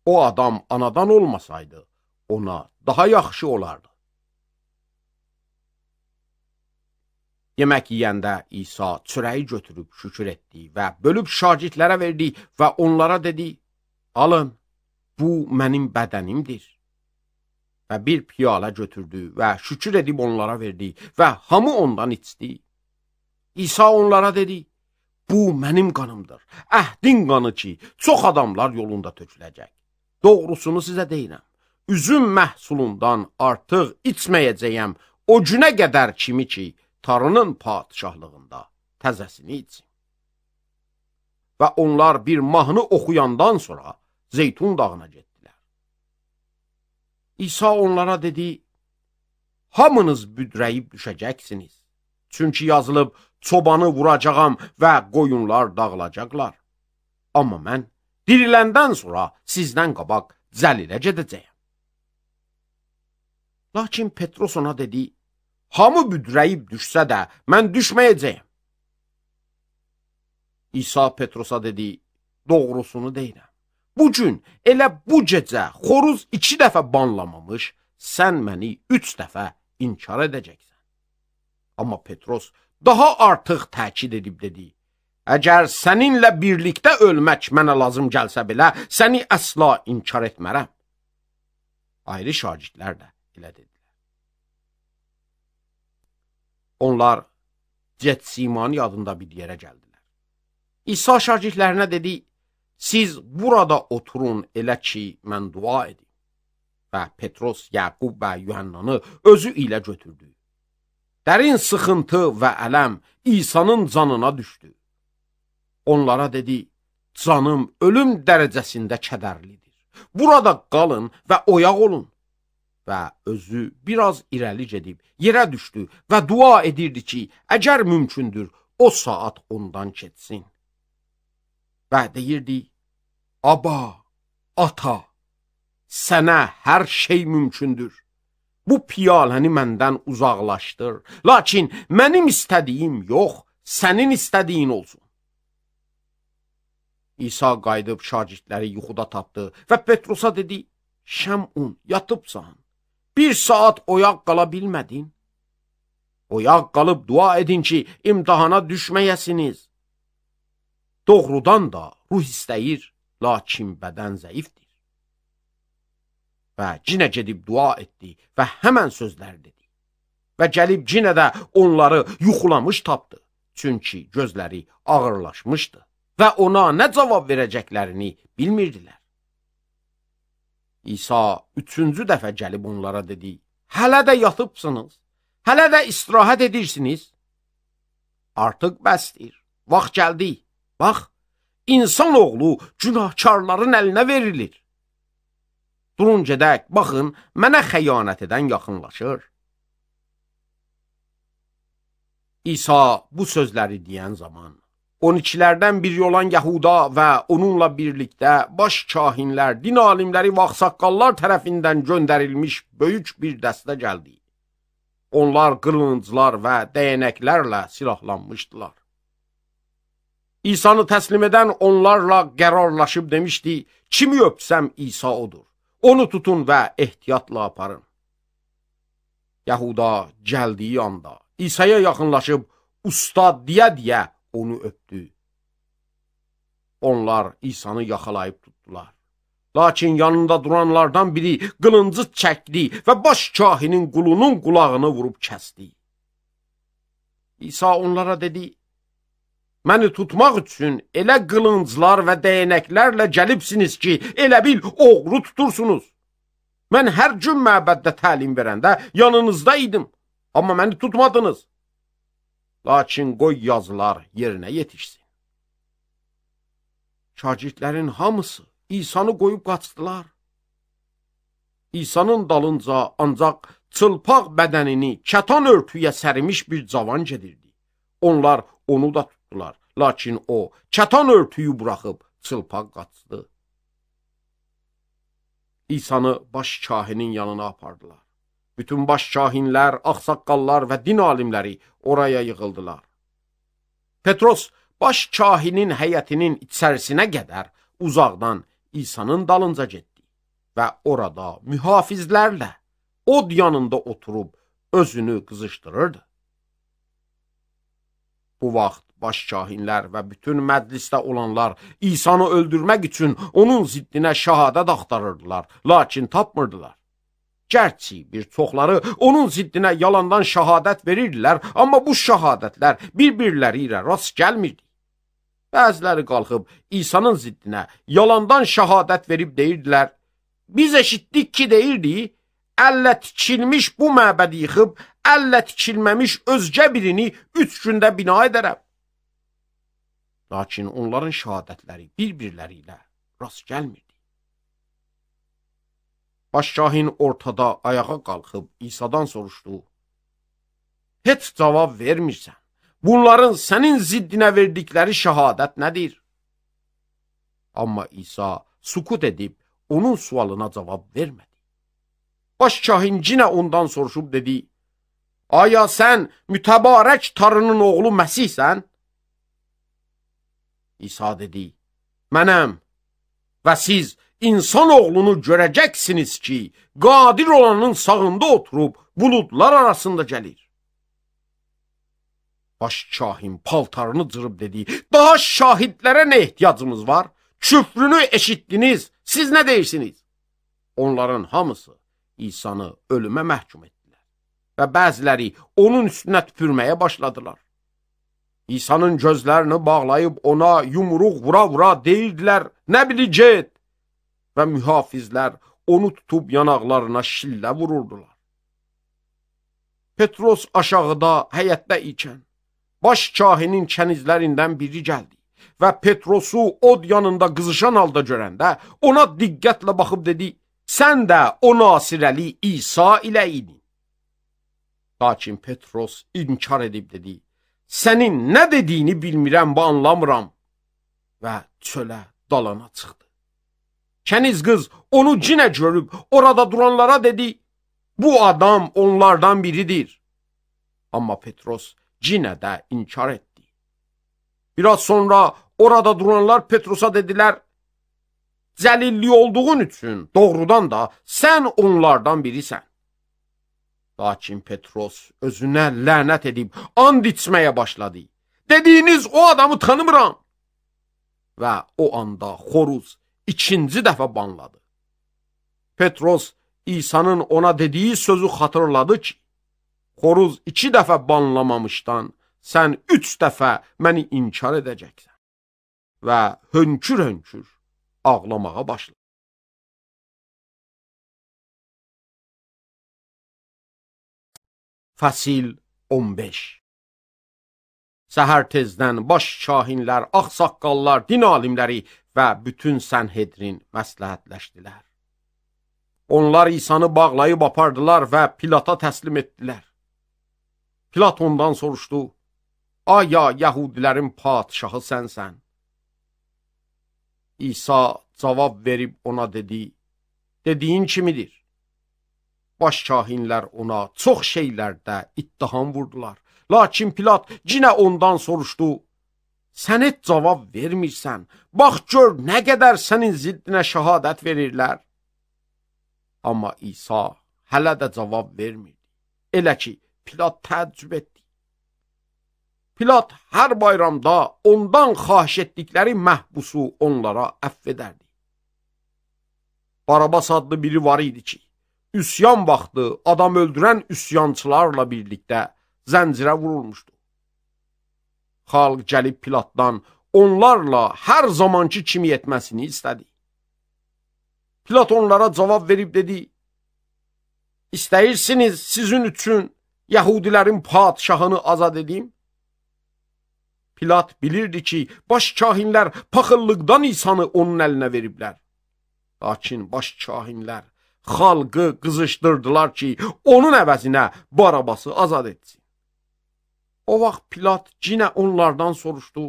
O adam anadan olmasaydı, ona daha yaxşı olardı. Yemək yeyəndə İsa çörəyi götürüb şükür etdi və bölüb şagirdlərə verdi və onlara dedi, alın, bu mənim bədənimdir. Və bir piyalə götürdü və şükür edib onlara verdi və hamı ondan içdi. İsa onlara dedi, bu mənim qanımdır, əhdin qanı ki, çox adamlar yolunda töküləcək. Doğrusunu sizə deyirəm, üzüm məhsulundan artıq içməyəcəyəm o günə qədər kimi ki, Tarının padişahlığında təzəsini içsin. Və onlar bir mahnı oxuyandan sonra Zeytun dağına getdilər. İsa onlara dedi, Hamınız büdrəyib düşəcəksiniz. Çünki yazılıb, çobanı vuracağam və qoyunlar dağılacaqlar. Amma mən diriləndən sonra sizdən qabaq cəlilə gedəcəyəm. Lakin Petros ona dedi, Hamı büdrəyib düşsə də, mən düşməyəcəyəm. İsa Petrosa dedi, doğrusunu deyirəm. Bu gün, elə bu gecə xoruz iki dəfə banlamamış, sən məni üç dəfə inkar edəcəksən. Amma Petros daha artıq təkid edib dedi, Əgər səninlə birlikdə ölmək mənə lazım gəlsə belə, səni əsla inkar etmərəm. Ayrı şagirdlər də elə dedi. Onlar Cətsimanın yadında bir yerə gəldilər. İsa şagirdlərinə dedi, siz burada oturun elə ki, mən dua edim. Və Petros, Yaqub və Yuhannanı özü ilə götürdü. Dərin sıxıntı və ələm İsa'nın canına düşdü. Onlara dedi, canım ölüm dərəcəsində kədərlidir. Burada qalın və oyaq olun və özü biraz irəli gedib yerə düşdü və dua edirdi ki, əgər mümkündür, o saat ondan keçsin. Və deyirdi, aba, ata, sənə hər şey mümkündür. Bu piyaləni məndən uzaqlaşdır, lakin mənim istədiyim yox, sənin istədiyin olsun. İsa qayıdıb şagirdləri yuxuda tapdı və Petrusa dedi, Şəmun, yatıbsan bir saat oyaq qala bilmədin? Oyaq qalıb dua edin ki, imtihana düşməyəsiniz. Doğrudan da ruh istəyir, lakin bədən zəifdir. Və cinə gedib dua etdi və həmən sözlər dedi. Və gəlib cinə də onları yuxulamış tapdı, çünki gözləri ağırlaşmışdı və ona nə cavab verəcəklərini bilmirdilər. İsa üçüncü dəfə gəlib onlara dedi, hələ də yatıbsınız, hələ də istirahət edirsiniz. Artıq bəsdir, vaxt gəldi, bax, insan oğlu günahkarların əlinə verilir. Durun gedək, baxın, mənə xəyanət edən yaxınlaşır. İsa bu sözləri deyən zaman 12-lərdən biri olan Yəhuda və onunla birlikdə baş kahinlər, din alimləri və ağsaqqallar tərəfindən göndərilmiş böyük bir dəstə gəldi. Onlar qılınclar və dəyənəklərlə silahlanmışdılar. İsanı təslim edən onlarla qərarlaşıb demişdi, kimi öpsəm İsa odur, onu tutun və ehtiyatla aparın. Yəhuda gəldiyi anda İsa'ya yaxınlaşıb, ustad deyə-deyə onu öpdü. Onlar İsanı yaxalayıb tutdular. Lakin yanında duranlardan biri qılıncı çəkdi və baş kahinin qulunun qulağını vurub kəsdi. İsa onlara dedi, Məni tutmaq üçün elə qılınclar və dəyənəklərlə gəlibsiniz ki, elə bil oğru tutursunuz. Mən hər gün məbəddə təlim verəndə yanınızda idim, amma məni tutmadınız. Lakin qoy yazılar yerinə yetişsin. Şagirdlərin hamısı İsanı qoyub qaçdılar. İsanın dalınca ancaq çılpaq bədənini kətan örtüyə sərimiş bir cavan gedirdi. Onlar onu da tutdular, lakin o kətan örtüyü buraxıb çılpaq qaçdı. İsanı baş kahinin yanına apardılar. Bütün baş şahinlər, axsaqqallar və din alimləri oraya yığıldılar. Petros baş kahinin həyətinin içərisinə qədər uzaqdan İsa'nın dalınca getdi və orada mühafizlərlə od yanında oturub özünü qızışdırırdı. Bu vaxt baş kahinlər və bütün məclisdə olanlar İsa'nı öldürmək üçün onun ziddinə şahadat axtarırdılar, lakin tapmırdılar. Gərçi bir çoxları onun ziddinə yalandan şahadət verirlər, amma bu şahadətlər bir-birləri ilə rast gəlmir. Bəziləri qalxıb İsa'nın ziddinə yalandan şahadət verib deyirdilər, biz eşitdik ki, deyirdi, əllə tikilmiş bu məbədi yıxıb, əllə tikilməmiş özgə birini üç gündə bina edərəm. Lakin onların şahadətləri bir-birləri ilə rast gəlmir. Başşahin ortada ayağa qalxıb İsa'dan soruşdu. Heç cavab vermirsən. Bunların sənin ziddinə verdikləri şəhadət nədir? Amma İsa sukut edib onun sualına cavab vermədi. Başşahin cinə ondan soruşub dedi, Aya sən mütəbarək tarının oğlu Məsihsən? İsa dedi, Mənəm və siz İnsan oğlunu görəcəksiniz ki, qadir olanın sağında oturub buludlar arasında gəlir. Baş kahin paltarını cırıb dedi, daha şahidlərə nə ehtiyacımız var? Küfrünü eşitdiniz, siz nə deyirsiniz? Onların hamısı İsanı ölümə məhkum etdilər və bəziləri onun üstünə tüpürməyə başladılar. İsa'nın gözlərini bağlayıb ona yumruq vura-vura deyirdilər, nə biləcək? və mühafizlər onu tutub yanaqlarına şillə vururdular. Petros aşağıda həyətdə ikən, baş kahinin kənizlərindən biri gəldi və Petrosu od yanında qızışan halda görəndə ona diqqətlə baxıb dedi, sən də o nasirəli İsa ilə idin. Lakin Petros inkar edib dedi, sənin nə dediyini bilmirəm və anlamıram və çölə dalana çıxdı. Kəniz qız onu cinə görüb orada duranlara dedi, bu adam onlardan biridir. Amma Petros cinə də inkar etdi. Biraz sonra orada duranlar Petrosa dedilər, cəlilli olduğun üçün doğrudan da sən onlardan birisən. Lakin Petros özünə lənət edib and içməyə başladı. Dediyiniz o adamı tanımıram. Və o anda xoruz ikinci dəfə banladı. Petros İsa'nın ona dediyi sözü xatırladı ki, xoruz iki dəfə banlamamışdan sən üç dəfə məni inkar edəcəksən və hönkür-hönkür ağlamağa başladı. Fəsil 15 Səhər tezdən baş kahinlər, ağsaqqallar, din alimləri və bütün Sənhedrin məsləhətləşdilər. Onlar İsanı bağlayıb apardılar və Pilata təslim etdilər. Pilat ondan soruşdu, Aya yəhudilərin patişahı sənsən. İsa cavab verib ona dedi, dediyin kimidir? Baş kahinlər ona çox şeylərdə ittiham vurdular. Lakin Pilat yenə ondan soruşdu, Sənə cavab vermirsən. Bax gör nə qədər sənin ziddinə şahadət verirlər. Amma İsa hələ də cavab vermirdi. Elə ki, Pilat təəccüb etdi. Pilat hər bayramda ondan xahiş etdikləri məhbusu onlara əff edərdi. Barabas adlı biri var idi ki, üsyan vaxtı adam öldürən üsyançılarla birlikdə zəncirə vurulmuşdu xalq gəlib Pilatdan onlarla hər zamanki kimi etməsini istədi. Pilat onlara cavab verib dedi, İstəyirsiniz sizin üçün Yahudilərin padişahını azad edeyim? Pilat bilirdi ki, baş kahinlər paxıllıqdan insanı onun əlinə veriblər. Lakin baş kahinlər xalqı qızışdırdılar ki, onun əvəzinə Barabası azad etsin. O vaxt Pilat cinə onlardan soruşdu,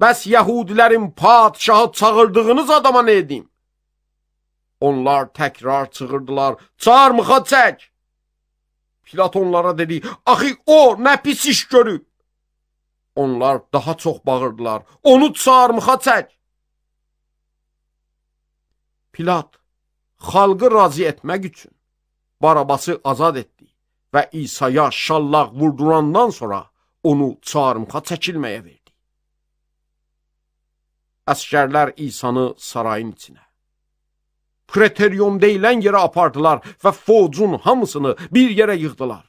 Bəs yəhudilərin padişahı çağırdığınız adama nə edim? Onlar təkrar çığırdılar, çağırmıxa çək! Pilat onlara dedi, axı o nə pis iş görüb? Onlar daha çox bağırdılar, onu çağırmıxa çək! Pilat xalqı razı etmək üçün Barabası azad etdi və İsa'ya şallaq vurdurandan sonra onu çarmıxa çəkilməyə verdi. Əskərlər İsanı sarayın içinə, kreterium deyilən yerə apardılar və focun hamısını bir yerə yığdılar.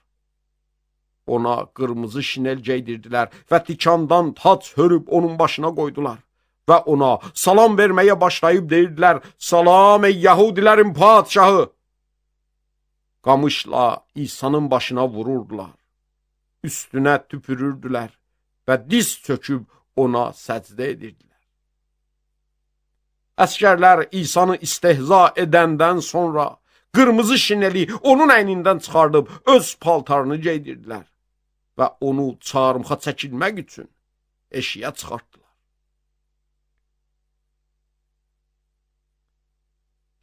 Ona qırmızı şinel geydirdilər və tikandan tac hörüb onun başına qoydular və ona salam verməyə başlayıb deyirdilər, salam ey yahudilərin padişahı! qamışla İsa'nın başına vururdular. Üstünə tüpürürdülər və diz çöküb ona səcdə edirdilər. Əskərlər İsa'nı istehza edəndən sonra qırmızı şineli onun əynindən çıxardıb öz paltarını geydirdilər və onu çarmıxa çəkilmək üçün eşiyə çıxartdılar.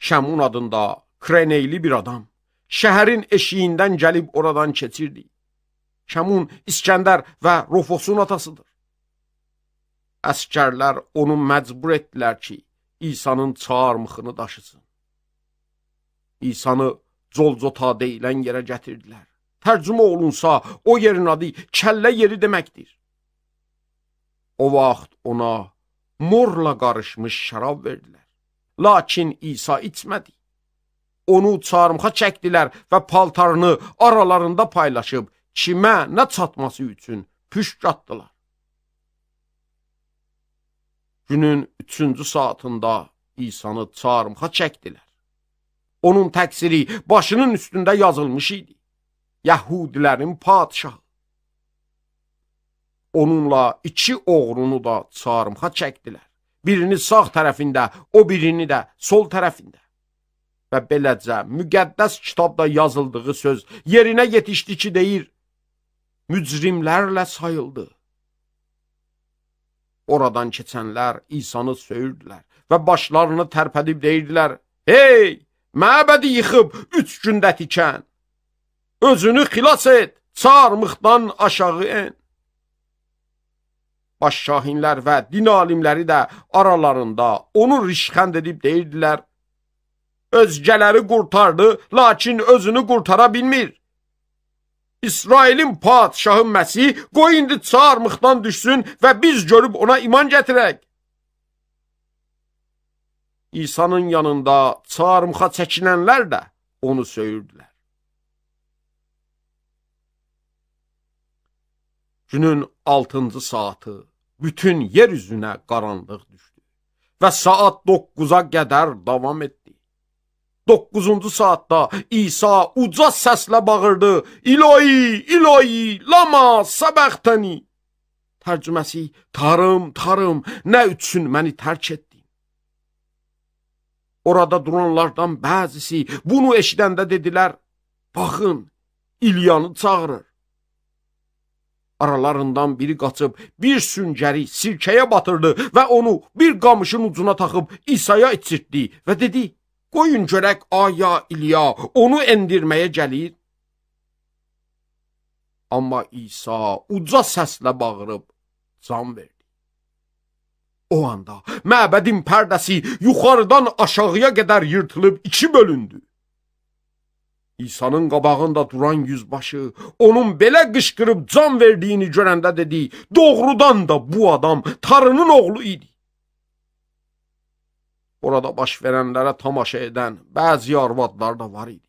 Şəmun adında kreneyli bir adam şəhərin eşiyindən gəlib oradan keçirdi. Şəmun İskəndər və Rofosun atasıdır. Əskərlər onu məcbur etdilər ki, İsa'nın çağırmıxını daşısın. İsa'nı Colcota deyilən yerə gətirdilər. Tərcümə olunsa, o yerin adı kəllə yeri deməkdir. O vaxt ona morla qarışmış şərab verdilər. Lakin İsa içmədi onu çarmıxa çəkdilər və paltarını aralarında paylaşıb kimə nə çatması üçün püşk atdılar. Günün üçüncü saatında İsanı çarmıxa çəkdilər. Onun təqsiri başının üstündə yazılmış idi. Yəhudilərin padişahı. Onunla iki oğrunu da çarmıxa çəkdilər. Birini sağ tərəfində, o birini də sol tərəfində. Və beləcə müqəddəs kitabda yazıldığı söz yerinə yetişdi ki, deyir, mücrimlərlə sayıldı. Oradan keçənlər İsanı söyürdülər və başlarını tərpədib deyirdilər, Hey, məbədi yıxıb üç gündə tikən, özünü xilas et, çarmıqdan aşağı en. Baş şahinlər və din alimləri də aralarında onu rişxənd edib deyirdilər, özgələri qurtardı, lakin özünü qurtara bilmir. İsrailin padşahı Məsih qoy indi çarmıxdan düşsün və biz görüb ona iman gətirək. İsa'nın yanında çarmıxa çəkinənlər də onu söyürdülər. Günün 6-cı saatı bütün yer üzünə qaranlıq düşdü və saat 9-a qədər davam etdi. 9-cu saatda İsa uca səslə bağırdı. İlahi, ilahi, lama sabaqtani. Tərcüməsi: Tarım, tarım, nə üçün məni tərk etdin? Orada duranlardan bəzisi bunu eşidəndə dedilər: Baxın, İlyanı çağırır. Aralarından biri qaçıb bir süngəri sirkəyə batırdı və onu bir qamışın ucuna taxıb İsa'ya içirtdi və dedi: Qoyun görək aya İlya onu endirməyə gəlir. Amma İsa uca səslə bağırıb can verdi. O anda məbədin pərdəsi yuxarıdan aşağıya qədər yırtılıb iki bölündü. İsa'nın qabağında duran yüzbaşı onun belə qışqırıb can verdiyini görəndə dedi, doğrudan da bu adam Tarının oğlu idi. Orada baş verənlərə tamaşa edən bəzi arvadlar da var idi.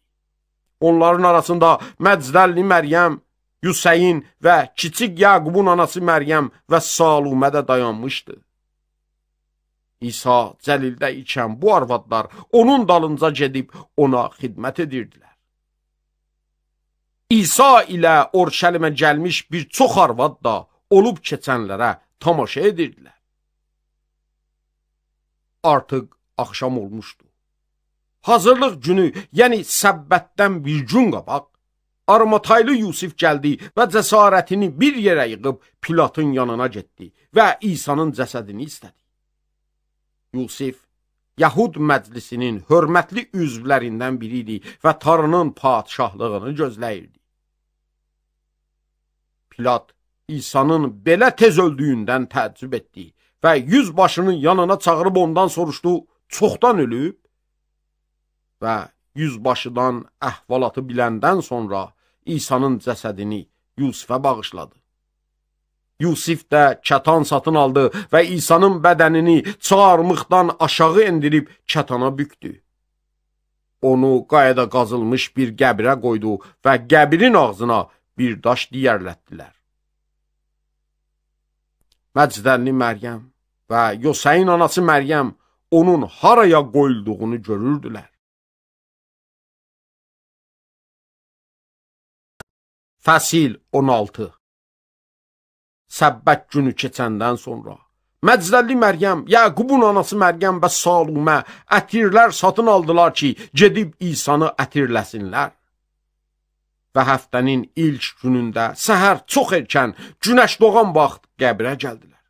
Onların arasında Məczəlli Məryəm, Hüseyin və kiçik Yaqubun anası Məryəm və Salumə də dayanmışdı. İsa Cəlildə ikən bu arvadlar onun dalınca gedib ona xidmət edirdilər. İsa ilə Orşəlimə gəlmiş bir çox arvad da olub keçənlərə tamaşa edirdilər. Artıq axşam olmuşdu. Hazırlıq günü, yəni səbbətdən bir gün qabaq, Armataylı Yusif gəldi və cəsarətini bir yerə yığıb Pilatın yanına getdi və İsa'nın cəsədini istədi. Yusif, Yahud məclisinin hörmətli üzvlərindən biri idi və Tanrının padişahlığını gözləyirdi. Pilat İsa'nın belə tez öldüyündən təəccüb etdi və yüzbaşının yanına çağırıb ondan soruşdu, çoxdan ölüb və yüzbaşıdan əhvalatı biləndən sonra İsa'nın cəsədini Yusifə bağışladı. Yusif də kətan satın aldı və İsa'nın bədənini çağırmıqdan aşağı endirib kətana bükdü. Onu qayada qazılmış bir qəbirə qoydu və qəbirin ağzına bir daş diyərlətdilər. Məcdənli Məryəm və Yosəyin anası Məryəm onun haraya qoyulduğunu görürdülər. Fəsil 16 Səbbət günü keçəndən sonra Məczəlli Məryəm, Yaqubun anası Məryəm və Salumə ətirlər satın aldılar ki, gedib İsanı ətirləsinlər. Və həftənin ilk günündə səhər çox erkən günəş doğan vaxt qəbrə gəldilər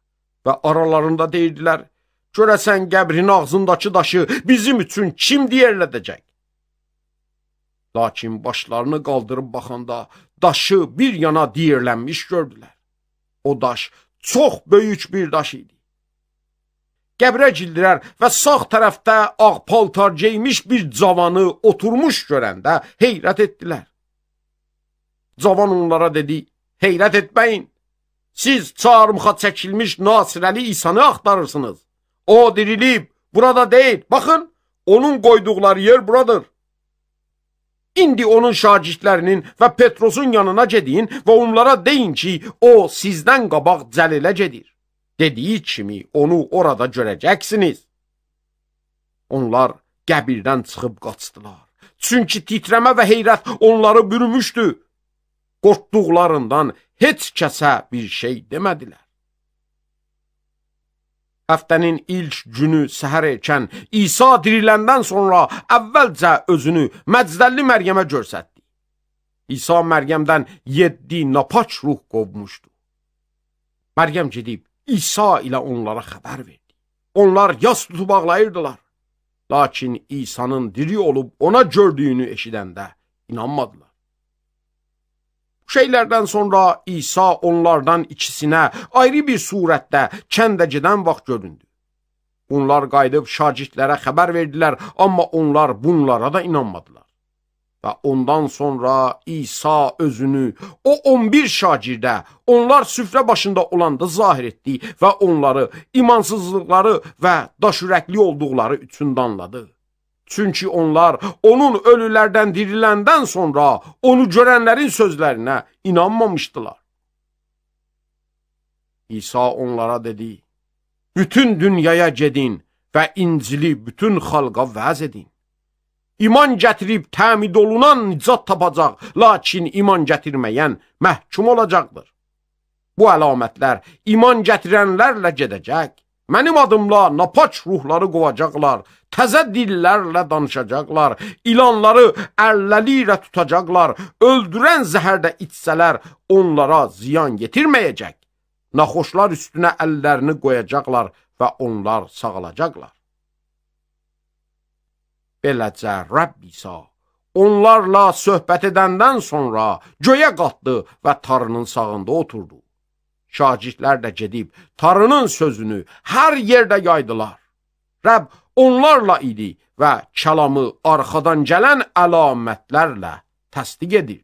və aralarında deyirdilər, Görəsən qəbrin ağzındakı daşı bizim üçün kim deyərlədəcək? Lakin başlarını qaldırıb baxanda daşı bir yana deyirlənmiş gördülər. O daş çox böyük bir daş idi. Qəbrə gildilər və sağ tərəfdə ağ paltar geymiş bir cavanı oturmuş görəndə heyrət etdilər. Cavan onlara dedi, heyrət etməyin, siz çarmıxa çəkilmiş Nasirəli İsanı axtarırsınız. O dirilib, burada deyil. Baxın, onun qoyduqları yer buradır. İndi onun şagirdlərinin və Petrosun yanına gedin və onlara deyin ki, o sizdən qabaq cəlilə gedir. Dediyi kimi onu orada görəcəksiniz. Onlar qəbirdən çıxıb qaçdılar. Çünki titrəmə və heyrət onları bürümüşdü. Qorxduqlarından heç kəsə bir şey demədilər. Həftənin ilk günü səhər erkən İsa diriləndən sonra əvvəlcə özünü Məccdəlli Məryəmə görsətdi. İsa Məryəmdən yeddi napaç ruh qovmuşdu. Məryəm gedib İsa ilə onlara xəbər verdi. Onlar yas tutub ağlayırdılar. Lakin İsa'nın diri olub ona gördüyünü eşidəndə inanmadılar şeylərdən sonra İsa onlardan ikisinə ayrı bir surətdə kəndə gedən vaxt göründü. Onlar qayıdıb şagirdlərə xəbər verdilər, amma onlar bunlara da inanmadılar. Və ondan sonra İsa özünü o 11 şagirdə, onlar süfrə başında olanda zahir etdi və onları imansızlıqları və daşürəkli olduqları üçün danladı. Çünki onlar onun ölülərdən diriləndən sonra onu görənlərin sözlərinə inanmamışdılar. İsa onlara dedi, bütün dünyaya gedin və İncili bütün xalqa vəz edin. İman gətirib təmid olunan nicat tapacaq, lakin iman gətirməyən məhkum olacaqdır. Bu əlamətlər iman gətirənlərlə gedəcək. Mənim adımla napaç ruhları qovacaqlar, təzə dillərlə danışacaqlar, ilanları ərləri ilə tutacaqlar, öldürən zəhərdə içsələr onlara ziyan yetirməyəcək. Naxoşlar üstünə əllərini qoyacaqlar və onlar sağalacaqlar. Beləcə Rəbb İsa onlarla söhbət edəndən sonra göyə qatdı və tarının sağında oturdu. Şagirdlər də gedib Tarının sözünü hər yerdə yaydılar. Rəbb onlarla idi və kəlamı arxadan gələn əlamətlərlə təsdiq edir.